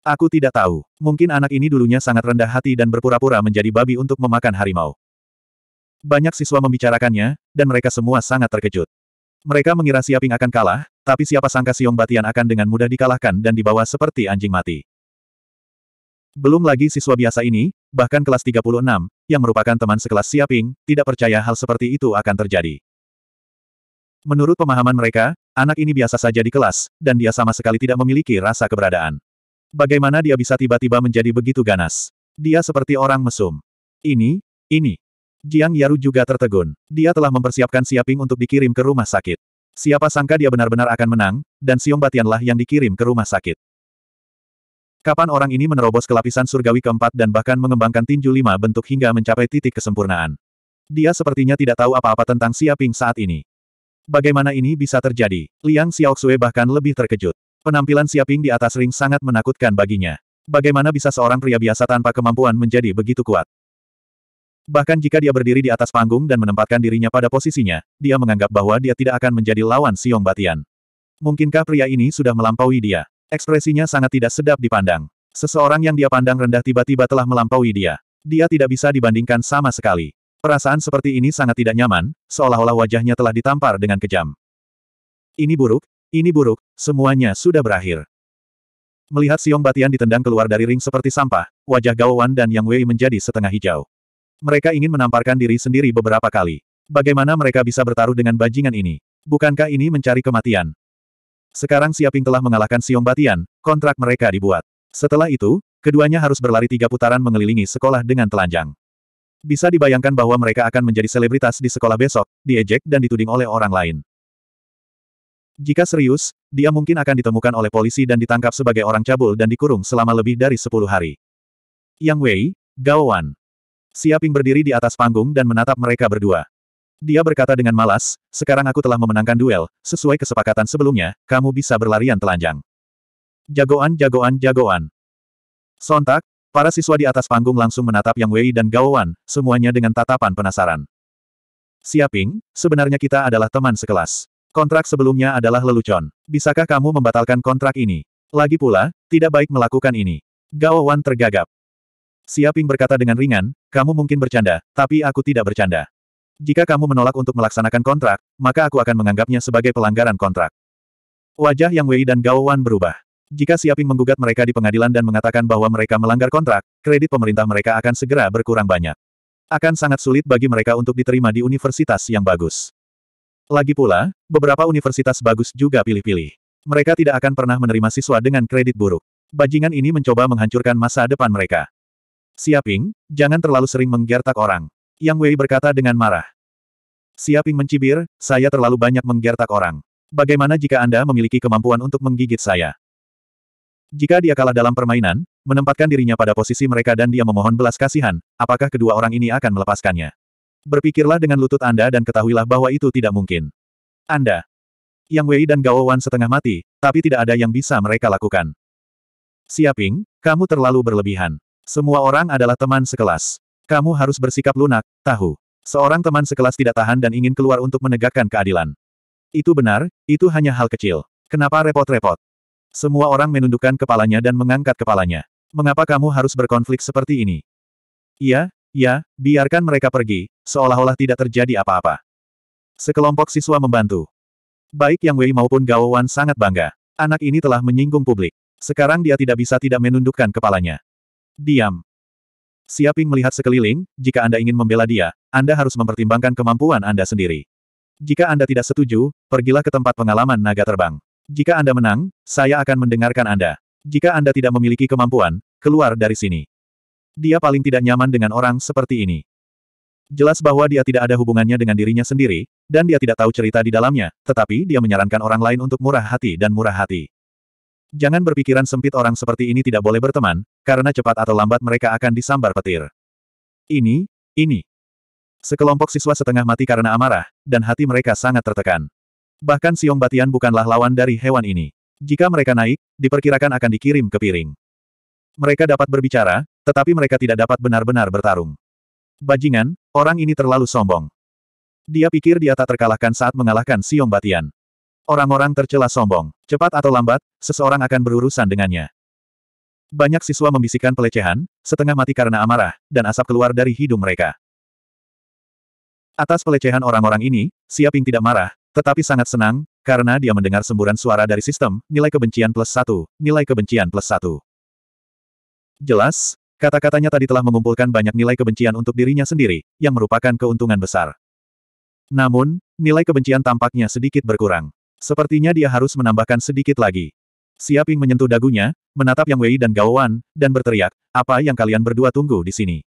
Aku tidak tahu. Mungkin anak ini dulunya sangat rendah hati dan berpura-pura menjadi babi untuk memakan harimau. Banyak siswa membicarakannya, dan mereka semua sangat terkejut. Mereka mengira Siaping akan kalah, tapi siapa sangka Siung Batian akan dengan mudah dikalahkan dan dibawa seperti anjing mati. Belum lagi siswa biasa ini, bahkan kelas 36, yang merupakan teman sekelas Siaping, tidak percaya hal seperti itu akan terjadi. Menurut pemahaman mereka, anak ini biasa saja di kelas, dan dia sama sekali tidak memiliki rasa keberadaan. Bagaimana dia bisa tiba-tiba menjadi begitu ganas? Dia seperti orang mesum. Ini, ini. Jiang Yaru juga tertegun. Dia telah mempersiapkan Siaping untuk dikirim ke rumah sakit. Siapa sangka dia benar-benar akan menang, dan Siung Batianlah yang dikirim ke rumah sakit. Kapan orang ini menerobos ke lapisan surgawi keempat dan bahkan mengembangkan tinju lima bentuk hingga mencapai titik kesempurnaan. Dia sepertinya tidak tahu apa-apa tentang Siaping saat ini. Bagaimana ini bisa terjadi? Liang Xiaoxue bahkan lebih terkejut. Penampilan Siaping di atas ring sangat menakutkan baginya. Bagaimana bisa seorang pria biasa tanpa kemampuan menjadi begitu kuat? Bahkan jika dia berdiri di atas panggung dan menempatkan dirinya pada posisinya, dia menganggap bahwa dia tidak akan menjadi lawan Siong Batian. Mungkinkah pria ini sudah melampaui dia? Ekspresinya sangat tidak sedap dipandang. Seseorang yang dia pandang rendah tiba-tiba telah melampaui dia. Dia tidak bisa dibandingkan sama sekali. Perasaan seperti ini sangat tidak nyaman, seolah-olah wajahnya telah ditampar dengan kejam. Ini buruk, ini buruk, semuanya sudah berakhir. Melihat Siong Batian ditendang keluar dari ring seperti sampah, wajah Gao Wan dan Yang Wei menjadi setengah hijau. Mereka ingin menamparkan diri sendiri beberapa kali. Bagaimana mereka bisa bertaruh dengan bajingan ini? Bukankah ini mencari kematian? Sekarang Siaping telah mengalahkan Siong Batian, kontrak mereka dibuat. Setelah itu, keduanya harus berlari tiga putaran mengelilingi sekolah dengan telanjang. Bisa dibayangkan bahwa mereka akan menjadi selebritas di sekolah besok, diejek dan dituding oleh orang lain. Jika serius, dia mungkin akan ditemukan oleh polisi dan ditangkap sebagai orang cabul dan dikurung selama lebih dari sepuluh hari. Yang Wei, Gao Wan. Siaping berdiri di atas panggung dan menatap mereka berdua. Dia berkata dengan malas, sekarang aku telah memenangkan duel, sesuai kesepakatan sebelumnya, kamu bisa berlarian telanjang. Jagoan, jagoan, jagoan. Sontak, para siswa di atas panggung langsung menatap Yang Wei dan Gao Wan, semuanya dengan tatapan penasaran. Siaping, sebenarnya kita adalah teman sekelas. Kontrak sebelumnya adalah lelucon. Bisakah kamu membatalkan kontrak ini? Lagi pula, tidak baik melakukan ini. Gao Wan tergagap. Siaping berkata dengan ringan, kamu mungkin bercanda, tapi aku tidak bercanda. Jika kamu menolak untuk melaksanakan kontrak, maka aku akan menganggapnya sebagai pelanggaran kontrak. Wajah Yang Wei dan Gao Wan berubah. Jika Siaping menggugat mereka di pengadilan dan mengatakan bahwa mereka melanggar kontrak, kredit pemerintah mereka akan segera berkurang banyak. Akan sangat sulit bagi mereka untuk diterima di universitas yang bagus. Lagi pula, beberapa universitas bagus juga pilih-pilih. Mereka tidak akan pernah menerima siswa dengan kredit buruk. Bajingan ini mencoba menghancurkan masa depan mereka. Siaping, jangan terlalu sering menggertak orang. Yang Wei berkata dengan marah. Siaping mencibir, saya terlalu banyak menggertak orang. Bagaimana jika Anda memiliki kemampuan untuk menggigit saya? Jika dia kalah dalam permainan, menempatkan dirinya pada posisi mereka dan dia memohon belas kasihan, apakah kedua orang ini akan melepaskannya? Berpikirlah dengan lutut Anda dan ketahuilah bahwa itu tidak mungkin. Anda. Yang Wei dan Gao Wan setengah mati, tapi tidak ada yang bisa mereka lakukan. Siaping, kamu terlalu berlebihan. Semua orang adalah teman sekelas. Kamu harus bersikap lunak, tahu. Seorang teman sekelas tidak tahan dan ingin keluar untuk menegakkan keadilan. Itu benar, itu hanya hal kecil. Kenapa repot-repot? Semua orang menundukkan kepalanya dan mengangkat kepalanya. Mengapa kamu harus berkonflik seperti ini? Iya, Ya, biarkan mereka pergi, seolah-olah tidak terjadi apa-apa. Sekelompok siswa membantu. Baik Yang Wei maupun Gao Wan sangat bangga. Anak ini telah menyinggung publik. Sekarang dia tidak bisa tidak menundukkan kepalanya. Diam. Siaping melihat sekeliling, jika Anda ingin membela dia, Anda harus mempertimbangkan kemampuan Anda sendiri. Jika Anda tidak setuju, pergilah ke tempat pengalaman naga terbang. Jika Anda menang, saya akan mendengarkan Anda. Jika Anda tidak memiliki kemampuan, keluar dari sini. Dia paling tidak nyaman dengan orang seperti ini. Jelas bahwa dia tidak ada hubungannya dengan dirinya sendiri, dan dia tidak tahu cerita di dalamnya, tetapi dia menyarankan orang lain untuk murah hati dan murah hati. Jangan berpikiran sempit orang seperti ini tidak boleh berteman, karena cepat atau lambat mereka akan disambar petir. Ini, ini. Sekelompok siswa setengah mati karena amarah, dan hati mereka sangat tertekan. Bahkan Siung Batian bukanlah lawan dari hewan ini. Jika mereka naik, diperkirakan akan dikirim ke piring. Mereka dapat berbicara, tetapi mereka tidak dapat benar-benar bertarung. Bajingan, orang ini terlalu sombong. Dia pikir dia tak terkalahkan saat mengalahkan Siong Batian. Orang-orang tercela sombong. Cepat atau lambat, seseorang akan berurusan dengannya. Banyak siswa membisikkan pelecehan, setengah mati karena amarah, dan asap keluar dari hidung mereka. Atas pelecehan orang-orang ini, Siaping tidak marah, tetapi sangat senang, karena dia mendengar semburan suara dari sistem, nilai kebencian plus satu, nilai kebencian plus satu. Jelas, Kata-katanya tadi telah mengumpulkan banyak nilai kebencian untuk dirinya sendiri, yang merupakan keuntungan besar. Namun, nilai kebencian tampaknya sedikit berkurang. Sepertinya dia harus menambahkan sedikit lagi. Siaping menyentuh dagunya, menatap Yang Wei dan Gao Wan, dan berteriak, apa yang kalian berdua tunggu di sini?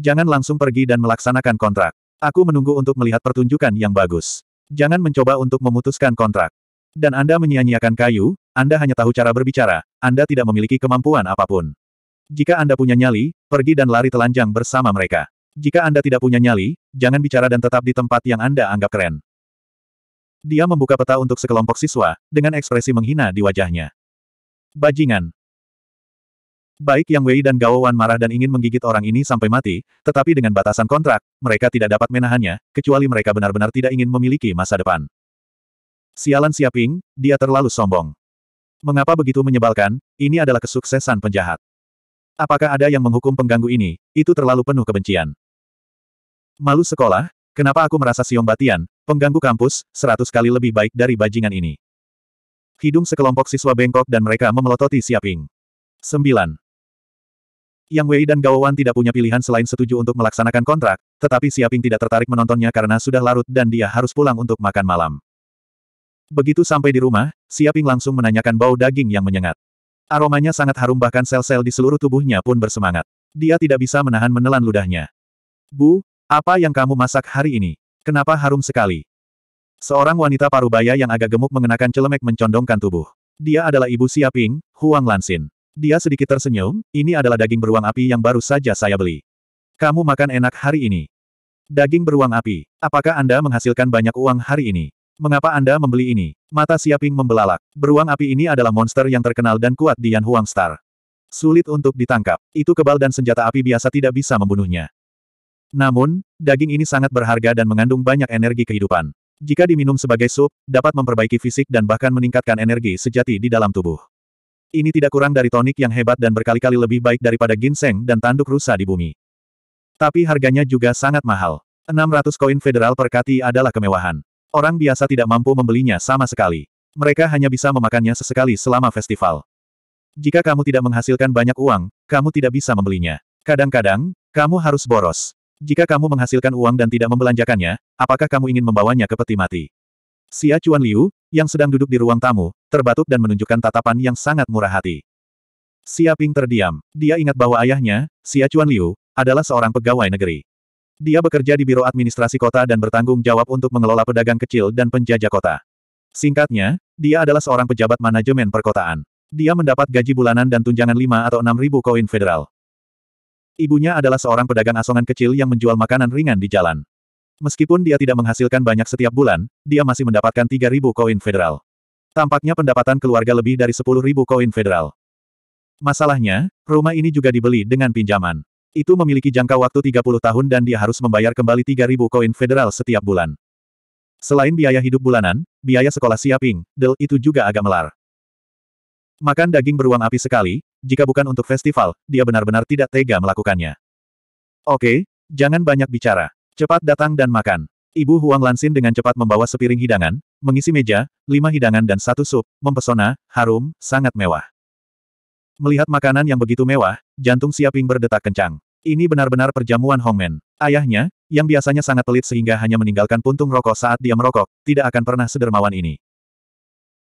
Jangan langsung pergi dan melaksanakan kontrak. Aku menunggu untuk melihat pertunjukan yang bagus. Jangan mencoba untuk memutuskan kontrak. Dan Anda menyia-nyiakan kayu, Anda hanya tahu cara berbicara, Anda tidak memiliki kemampuan apapun. Jika Anda punya nyali, pergi dan lari telanjang bersama mereka. Jika Anda tidak punya nyali, jangan bicara dan tetap di tempat yang Anda anggap keren. Dia membuka peta untuk sekelompok siswa, dengan ekspresi menghina di wajahnya. Bajingan. Baik Yang Wei dan Gao Wan marah dan ingin menggigit orang ini sampai mati, tetapi dengan batasan kontrak, mereka tidak dapat menahannya, kecuali mereka benar-benar tidak ingin memiliki masa depan. Sialan Siaping, dia terlalu sombong. Mengapa begitu menyebalkan, ini adalah kesuksesan penjahat. Apakah ada yang menghukum pengganggu ini? Itu terlalu penuh kebencian. Malu sekolah, kenapa aku merasa Siom Batian, pengganggu kampus, seratus kali lebih baik dari bajingan ini. Hidung sekelompok siswa bengkok dan mereka memelototi Siaping. 9. Yang Wei dan Gao Wan tidak punya pilihan selain setuju untuk melaksanakan kontrak, tetapi Siaping tidak tertarik menontonnya karena sudah larut dan dia harus pulang untuk makan malam. Begitu sampai di rumah, Siaping langsung menanyakan bau daging yang menyengat. Aromanya sangat harum bahkan sel-sel di seluruh tubuhnya pun bersemangat. Dia tidak bisa menahan menelan ludahnya. Bu, apa yang kamu masak hari ini? Kenapa harum sekali? Seorang wanita parubaya yang agak gemuk mengenakan celemek mencondongkan tubuh. Dia adalah ibu Siaping, Huang Lansin. Dia sedikit tersenyum, ini adalah daging beruang api yang baru saja saya beli. Kamu makan enak hari ini. Daging beruang api, apakah Anda menghasilkan banyak uang hari ini? Mengapa Anda membeli ini? Mata Siaping membelalak. Beruang api ini adalah monster yang terkenal dan kuat di Yan Huang Star. Sulit untuk ditangkap. Itu kebal dan senjata api biasa tidak bisa membunuhnya. Namun, daging ini sangat berharga dan mengandung banyak energi kehidupan. Jika diminum sebagai sup, dapat memperbaiki fisik dan bahkan meningkatkan energi sejati di dalam tubuh. Ini tidak kurang dari tonik yang hebat dan berkali-kali lebih baik daripada ginseng dan tanduk rusa di bumi. Tapi harganya juga sangat mahal. 600 koin federal per kati adalah kemewahan. Orang biasa tidak mampu membelinya sama sekali. Mereka hanya bisa memakannya sesekali selama festival. Jika kamu tidak menghasilkan banyak uang, kamu tidak bisa membelinya. Kadang-kadang, kamu harus boros. Jika kamu menghasilkan uang dan tidak membelanjakannya, apakah kamu ingin membawanya ke peti mati? Xia Chuan Liu, yang sedang duduk di ruang tamu, terbatuk dan menunjukkan tatapan yang sangat murah hati. Xia Ping terdiam. Dia ingat bahwa ayahnya, Xia Chuan Liu, adalah seorang pegawai negeri. Dia bekerja di Biro Administrasi Kota dan bertanggung jawab untuk mengelola pedagang kecil dan penjajah kota. Singkatnya, dia adalah seorang pejabat manajemen perkotaan. Dia mendapat gaji bulanan dan tunjangan 5 atau 6 ribu koin federal. Ibunya adalah seorang pedagang asongan kecil yang menjual makanan ringan di jalan. Meskipun dia tidak menghasilkan banyak setiap bulan, dia masih mendapatkan ribu koin federal. Tampaknya pendapatan keluarga lebih dari ribu koin federal. Masalahnya, rumah ini juga dibeli dengan pinjaman. Itu memiliki jangka waktu 30 tahun dan dia harus membayar kembali 3.000 koin federal setiap bulan. Selain biaya hidup bulanan, biaya sekolah siaping, del, itu juga agak melar. Makan daging beruang api sekali, jika bukan untuk festival, dia benar-benar tidak tega melakukannya. Oke, jangan banyak bicara. Cepat datang dan makan. Ibu Huang Lansin dengan cepat membawa sepiring hidangan, mengisi meja, lima hidangan dan satu sup, mempesona, harum, sangat mewah. Melihat makanan yang begitu mewah, jantung Siaping berdetak kencang. Ini benar-benar perjamuan Hongmen. Ayahnya, yang biasanya sangat pelit sehingga hanya meninggalkan puntung rokok saat dia merokok, tidak akan pernah sedermawan ini.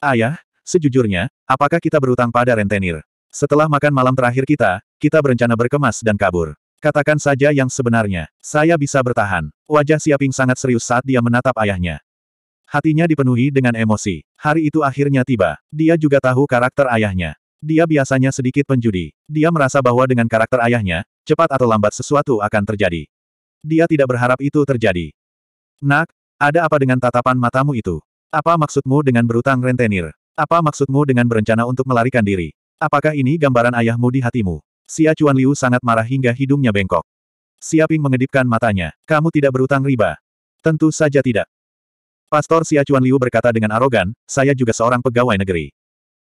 Ayah, sejujurnya, apakah kita berutang pada rentenir? Setelah makan malam terakhir kita, kita berencana berkemas dan kabur. Katakan saja yang sebenarnya. Saya bisa bertahan. Wajah Siaping sangat serius saat dia menatap ayahnya. Hatinya dipenuhi dengan emosi. Hari itu akhirnya tiba. Dia juga tahu karakter ayahnya. Dia biasanya sedikit penjudi. Dia merasa bahwa dengan karakter ayahnya, cepat atau lambat sesuatu akan terjadi. Dia tidak berharap itu terjadi. Nak, ada apa dengan tatapan matamu itu? Apa maksudmu dengan berutang rentenir? Apa maksudmu dengan berencana untuk melarikan diri? Apakah ini gambaran ayahmu di hatimu? Xia Chuan Liu sangat marah hingga hidungnya bengkok. Xia Ping mengedipkan matanya. Kamu tidak berutang riba. Tentu saja tidak. Pastor Xia Chuan Liu berkata dengan arogan, saya juga seorang pegawai negeri.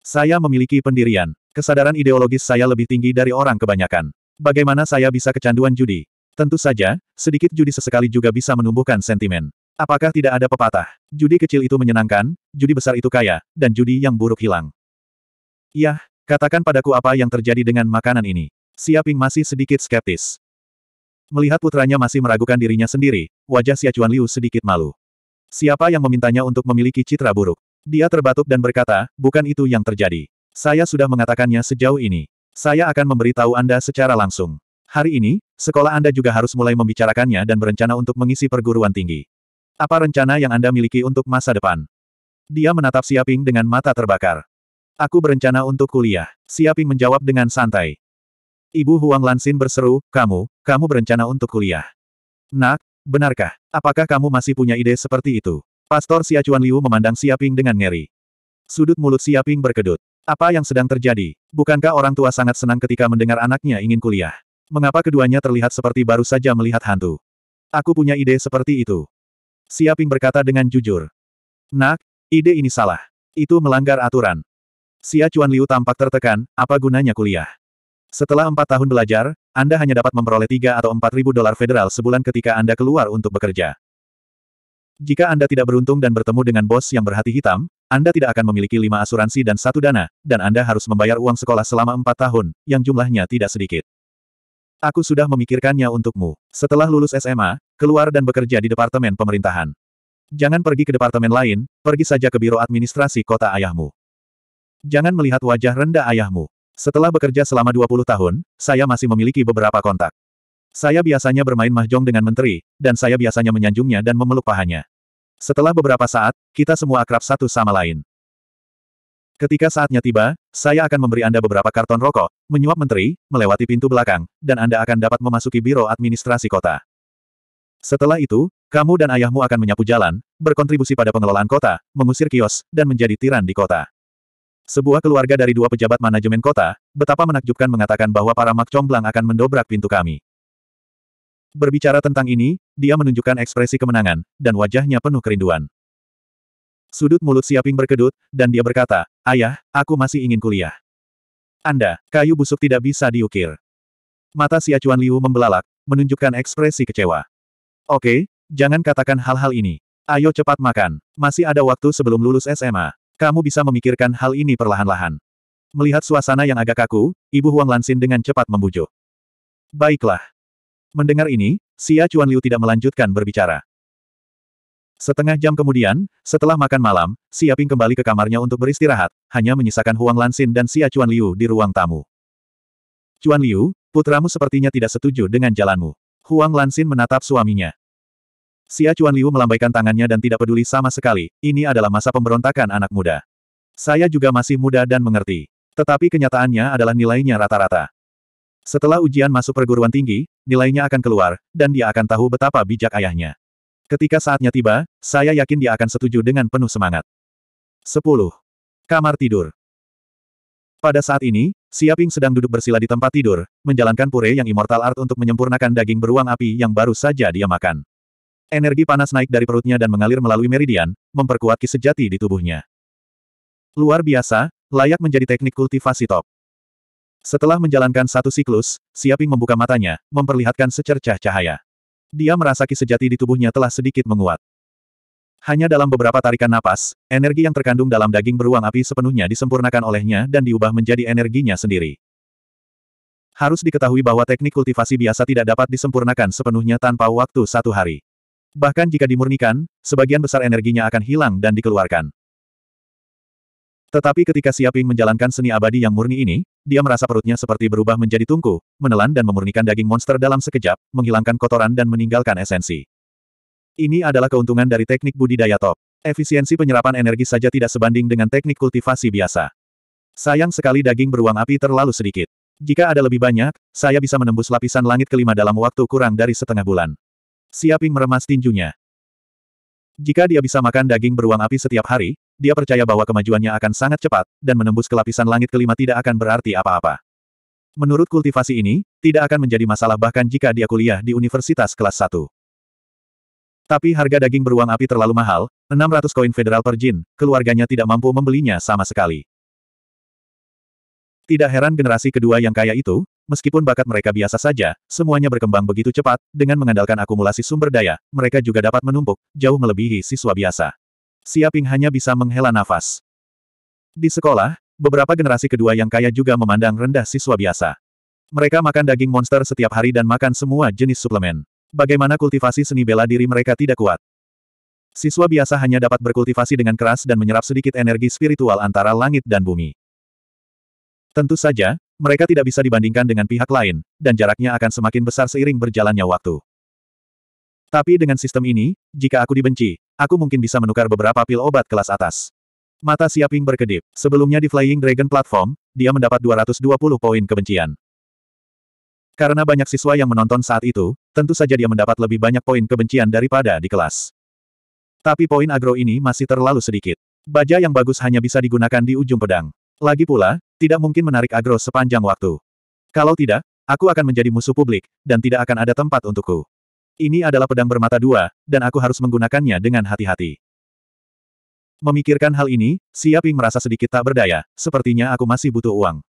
Saya memiliki pendirian. Kesadaran ideologis saya lebih tinggi dari orang kebanyakan. Bagaimana saya bisa kecanduan judi? Tentu saja, sedikit judi sesekali juga bisa menumbuhkan sentimen. Apakah tidak ada pepatah? Judi kecil itu menyenangkan, judi besar itu kaya, dan judi yang buruk hilang. Yah, katakan padaku apa yang terjadi dengan makanan ini. Siaping masih sedikit skeptis. Melihat putranya masih meragukan dirinya sendiri, wajah Siacuan Liu sedikit malu. Siapa yang memintanya untuk memiliki citra buruk? Dia terbatuk dan berkata, bukan itu yang terjadi. Saya sudah mengatakannya sejauh ini. Saya akan memberitahu Anda secara langsung. Hari ini, sekolah Anda juga harus mulai membicarakannya dan berencana untuk mengisi perguruan tinggi. Apa rencana yang Anda miliki untuk masa depan? Dia menatap Siaping dengan mata terbakar. Aku berencana untuk kuliah. Siaping menjawab dengan santai. Ibu Huang Lansin berseru, kamu, kamu berencana untuk kuliah. Nak, benarkah? Apakah kamu masih punya ide seperti itu? Pastor Siacuan Liu memandang Siaping dengan ngeri. Sudut mulut Siaping berkedut. Apa yang sedang terjadi? Bukankah orang tua sangat senang ketika mendengar anaknya ingin kuliah? Mengapa keduanya terlihat seperti baru saja melihat hantu? Aku punya ide seperti itu. Siaping berkata dengan jujur. Nak, ide ini salah. Itu melanggar aturan. Xia Chuan Liu tampak tertekan, apa gunanya kuliah? Setelah empat tahun belajar, Anda hanya dapat memperoleh tiga atau empat ribu dolar federal sebulan ketika Anda keluar untuk bekerja. Jika Anda tidak beruntung dan bertemu dengan bos yang berhati hitam, Anda tidak akan memiliki lima asuransi dan satu dana, dan Anda harus membayar uang sekolah selama empat tahun, yang jumlahnya tidak sedikit. Aku sudah memikirkannya untukmu. Setelah lulus SMA, keluar dan bekerja di Departemen Pemerintahan. Jangan pergi ke departemen lain, pergi saja ke Biro Administrasi Kota Ayahmu. Jangan melihat wajah rendah ayahmu. Setelah bekerja selama 20 tahun, saya masih memiliki beberapa kontak. Saya biasanya bermain mahjong dengan menteri, dan saya biasanya menyanjungnya dan memeluk pahanya. Setelah beberapa saat, kita semua akrab satu sama lain. Ketika saatnya tiba, saya akan memberi Anda beberapa karton rokok, menyuap menteri, melewati pintu belakang, dan Anda akan dapat memasuki Biro Administrasi Kota. Setelah itu, kamu dan ayahmu akan menyapu jalan, berkontribusi pada pengelolaan kota, mengusir kios, dan menjadi tiran di kota. Sebuah keluarga dari dua pejabat manajemen kota, betapa menakjubkan mengatakan bahwa para Mak Comblang akan mendobrak pintu kami. Berbicara tentang ini, dia menunjukkan ekspresi kemenangan, dan wajahnya penuh kerinduan. Sudut mulut Siaping berkedut, dan dia berkata, Ayah, aku masih ingin kuliah. Anda, kayu busuk tidak bisa diukir. Mata Siacuan Liu membelalak, menunjukkan ekspresi kecewa. Oke, jangan katakan hal-hal ini. Ayo cepat makan. Masih ada waktu sebelum lulus SMA. Kamu bisa memikirkan hal ini perlahan-lahan. Melihat suasana yang agak kaku, Ibu Huang Lansin dengan cepat membujuk. Baiklah. Mendengar ini, Xia Chuan Liu tidak melanjutkan berbicara. Setengah jam kemudian, setelah makan malam, Xia Ping kembali ke kamarnya untuk beristirahat, hanya menyisakan Huang Lansin dan Xia Chuan Liu di ruang tamu. Chuan Liu, putramu sepertinya tidak setuju dengan jalanmu. Huang Lansin menatap suaminya. Xia Chuan Liu melambaikan tangannya dan tidak peduli sama sekali, ini adalah masa pemberontakan anak muda. Saya juga masih muda dan mengerti. Tetapi kenyataannya adalah nilainya rata-rata. Setelah ujian masuk perguruan tinggi, nilainya akan keluar, dan dia akan tahu betapa bijak ayahnya. Ketika saatnya tiba, saya yakin dia akan setuju dengan penuh semangat. 10. Kamar tidur. Pada saat ini, Siaping sedang duduk bersila di tempat tidur, menjalankan pure yang immortal art untuk menyempurnakan daging beruang api yang baru saja dia makan. Energi panas naik dari perutnya dan mengalir melalui meridian, memperkuat ki sejati di tubuhnya. Luar biasa, layak menjadi teknik kultivasi top. Setelah menjalankan satu siklus, Siaping membuka matanya, memperlihatkan secercah cahaya. Dia merasa ki sejati di tubuhnya telah sedikit menguat. Hanya dalam beberapa tarikan napas, energi yang terkandung dalam daging beruang api sepenuhnya disempurnakan olehnya dan diubah menjadi energinya sendiri. Harus diketahui bahwa teknik kultivasi biasa tidak dapat disempurnakan sepenuhnya tanpa waktu satu hari. Bahkan jika dimurnikan, sebagian besar energinya akan hilang dan dikeluarkan. Tetapi ketika Siaping menjalankan seni abadi yang murni ini, dia merasa perutnya seperti berubah menjadi tungku, menelan dan memurnikan daging monster dalam sekejap, menghilangkan kotoran dan meninggalkan esensi. Ini adalah keuntungan dari teknik budidaya top. Efisiensi penyerapan energi saja tidak sebanding dengan teknik kultivasi biasa. Sayang sekali daging beruang api terlalu sedikit. Jika ada lebih banyak, saya bisa menembus lapisan langit kelima dalam waktu kurang dari setengah bulan. Siaping meremas tinjunya. Jika dia bisa makan daging beruang api setiap hari, dia percaya bahwa kemajuannya akan sangat cepat, dan menembus ke lapisan langit kelima tidak akan berarti apa-apa. Menurut kultivasi ini, tidak akan menjadi masalah bahkan jika dia kuliah di universitas kelas 1. Tapi harga daging beruang api terlalu mahal, 600 koin federal per jin, keluarganya tidak mampu membelinya sama sekali. Tidak heran generasi kedua yang kaya itu, meskipun bakat mereka biasa saja, semuanya berkembang begitu cepat, dengan mengandalkan akumulasi sumber daya, mereka juga dapat menumpuk, jauh melebihi siswa biasa. Siaping hanya bisa menghela nafas. Di sekolah, beberapa generasi kedua yang kaya juga memandang rendah siswa biasa. Mereka makan daging monster setiap hari dan makan semua jenis suplemen. Bagaimana kultivasi seni bela diri mereka tidak kuat? Siswa biasa hanya dapat berkultivasi dengan keras dan menyerap sedikit energi spiritual antara langit dan bumi. Tentu saja, mereka tidak bisa dibandingkan dengan pihak lain, dan jaraknya akan semakin besar seiring berjalannya waktu. Tapi dengan sistem ini, jika aku dibenci, aku mungkin bisa menukar beberapa pil obat kelas atas. Mata Siaping berkedip. Sebelumnya di Flying Dragon Platform, dia mendapat 220 poin kebencian. Karena banyak siswa yang menonton saat itu, tentu saja dia mendapat lebih banyak poin kebencian daripada di kelas. Tapi poin agro ini masih terlalu sedikit. Baja yang bagus hanya bisa digunakan di ujung pedang. Lagi pula, tidak mungkin menarik agro sepanjang waktu. Kalau tidak, aku akan menjadi musuh publik, dan tidak akan ada tempat untukku. Ini adalah pedang bermata dua, dan aku harus menggunakannya dengan hati-hati. Memikirkan hal ini, Siaping merasa sedikit tak berdaya, sepertinya aku masih butuh uang.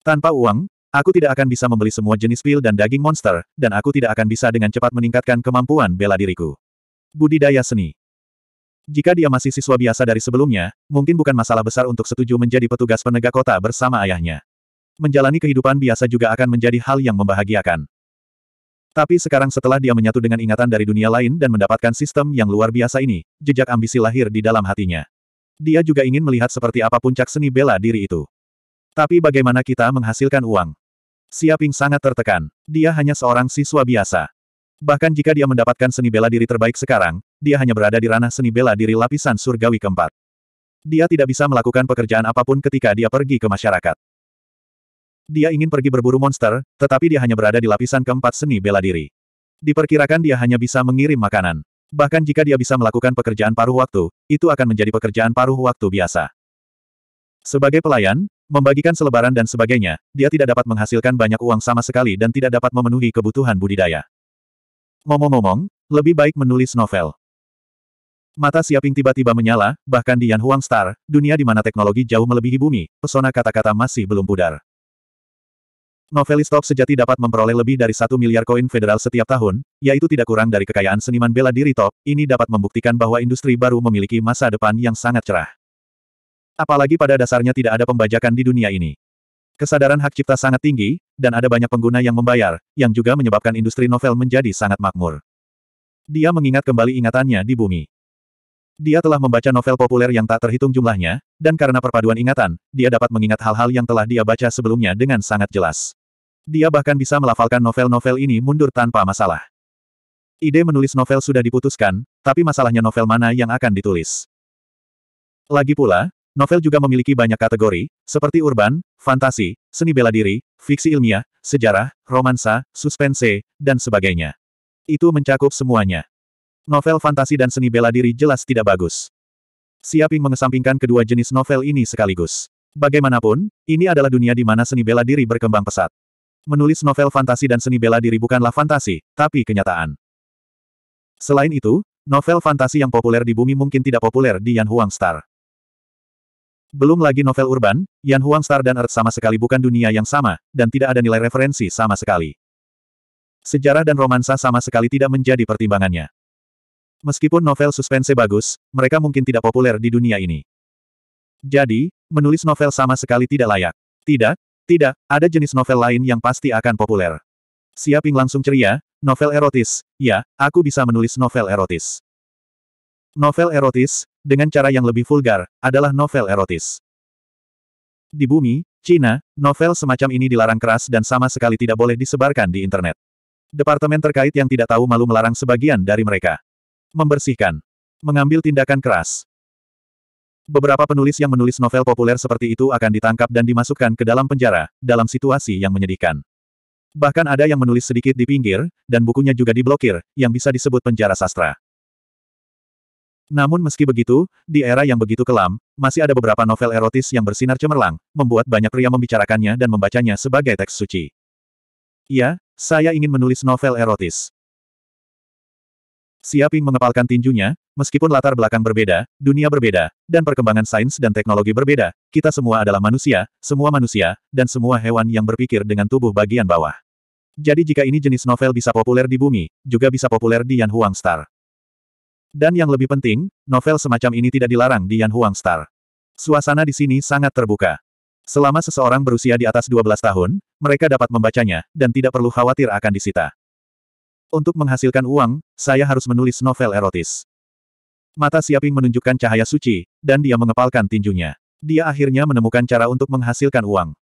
Tanpa uang, aku tidak akan bisa membeli semua jenis pil dan daging monster, dan aku tidak akan bisa dengan cepat meningkatkan kemampuan bela diriku. Budidaya seni. Jika dia masih siswa biasa dari sebelumnya, mungkin bukan masalah besar untuk setuju menjadi petugas penegak kota bersama ayahnya. Menjalani kehidupan biasa juga akan menjadi hal yang membahagiakan. Tapi sekarang setelah dia menyatu dengan ingatan dari dunia lain dan mendapatkan sistem yang luar biasa ini, jejak ambisi lahir di dalam hatinya. Dia juga ingin melihat seperti apa puncak seni bela diri itu. Tapi bagaimana kita menghasilkan uang? Siaping sangat tertekan. Dia hanya seorang siswa biasa. Bahkan jika dia mendapatkan seni bela diri terbaik sekarang, dia hanya berada di ranah seni bela diri lapisan surgawi keempat. Dia tidak bisa melakukan pekerjaan apapun ketika dia pergi ke masyarakat. Dia ingin pergi berburu monster, tetapi dia hanya berada di lapisan keempat seni bela diri. Diperkirakan dia hanya bisa mengirim makanan. Bahkan jika dia bisa melakukan pekerjaan paruh waktu, itu akan menjadi pekerjaan paruh waktu biasa. Sebagai pelayan, membagikan selebaran dan sebagainya, dia tidak dapat menghasilkan banyak uang sama sekali dan tidak dapat memenuhi kebutuhan budidaya. Momo momong lebih baik menulis novel. Mata Siaping tiba-tiba menyala, bahkan di Yan Huang Star, dunia di mana teknologi jauh melebihi bumi, pesona kata-kata masih belum pudar. Novelis top sejati dapat memperoleh lebih dari satu miliar koin federal setiap tahun, yaitu tidak kurang dari kekayaan seniman bela diri top, ini dapat membuktikan bahwa industri baru memiliki masa depan yang sangat cerah. Apalagi pada dasarnya tidak ada pembajakan di dunia ini. Kesadaran hak cipta sangat tinggi, dan ada banyak pengguna yang membayar, yang juga menyebabkan industri novel menjadi sangat makmur. Dia mengingat kembali ingatannya di bumi. Dia telah membaca novel populer yang tak terhitung jumlahnya, dan karena perpaduan ingatan, dia dapat mengingat hal-hal yang telah dia baca sebelumnya dengan sangat jelas. Dia bahkan bisa melafalkan novel-novel ini mundur tanpa masalah. Ide menulis novel sudah diputuskan, tapi masalahnya novel mana yang akan ditulis. Lagi pula, novel juga memiliki banyak kategori, seperti urban, fantasi, seni bela diri, fiksi ilmiah, sejarah, romansa, suspense, dan sebagainya. Itu mencakup semuanya. Novel fantasi dan seni bela diri jelas tidak bagus. Siaping mengesampingkan kedua jenis novel ini sekaligus. Bagaimanapun, ini adalah dunia di mana seni bela diri berkembang pesat. Menulis novel fantasi dan seni bela diri bukanlah fantasi, tapi kenyataan. Selain itu, novel fantasi yang populer di bumi mungkin tidak populer di Yan Huang Star. Belum lagi novel urban, Yan Huang Star dan Earth sama sekali bukan dunia yang sama, dan tidak ada nilai referensi sama sekali. Sejarah dan romansa sama sekali tidak menjadi pertimbangannya. Meskipun novel suspense bagus, mereka mungkin tidak populer di dunia ini. Jadi, menulis novel sama sekali tidak layak. Tidak, tidak, ada jenis novel lain yang pasti akan populer. Siaping langsung ceria, novel erotis, ya, aku bisa menulis novel erotis. Novel erotis, dengan cara yang lebih vulgar, adalah novel erotis. Di bumi, Cina, novel semacam ini dilarang keras dan sama sekali tidak boleh disebarkan di internet. Departemen terkait yang tidak tahu malu melarang sebagian dari mereka. Membersihkan. Mengambil tindakan keras. Beberapa penulis yang menulis novel populer seperti itu akan ditangkap dan dimasukkan ke dalam penjara, dalam situasi yang menyedihkan. Bahkan ada yang menulis sedikit di pinggir, dan bukunya juga diblokir, yang bisa disebut penjara sastra. Namun meski begitu, di era yang begitu kelam, masih ada beberapa novel erotis yang bersinar cemerlang, membuat banyak pria membicarakannya dan membacanya sebagai teks suci. Ya, saya ingin menulis novel erotis. Siaping mengepalkan tinjunya, meskipun latar belakang berbeda, dunia berbeda, dan perkembangan sains dan teknologi berbeda, kita semua adalah manusia, semua manusia, dan semua hewan yang berpikir dengan tubuh bagian bawah. Jadi jika ini jenis novel bisa populer di bumi, juga bisa populer di Yan Huang Star. Dan yang lebih penting, novel semacam ini tidak dilarang di Yan Huang Star. Suasana di sini sangat terbuka. Selama seseorang berusia di atas 12 tahun, mereka dapat membacanya, dan tidak perlu khawatir akan disita. Untuk menghasilkan uang, saya harus menulis novel erotis. Mata Siaping menunjukkan cahaya suci, dan dia mengepalkan tinjunya. Dia akhirnya menemukan cara untuk menghasilkan uang.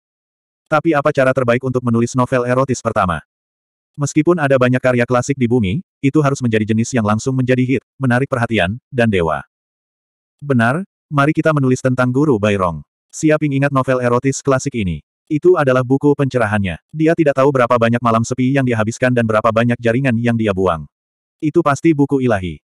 Tapi apa cara terbaik untuk menulis novel erotis pertama? Meskipun ada banyak karya klasik di bumi, itu harus menjadi jenis yang langsung menjadi hit, menarik perhatian, dan dewa. Benar, mari kita menulis tentang guru Bayrong. Siaping ingat novel erotis klasik ini. Itu adalah buku pencerahannya. Dia tidak tahu berapa banyak malam sepi yang dihabiskan dan berapa banyak jaringan yang dia buang. Itu pasti buku ilahi.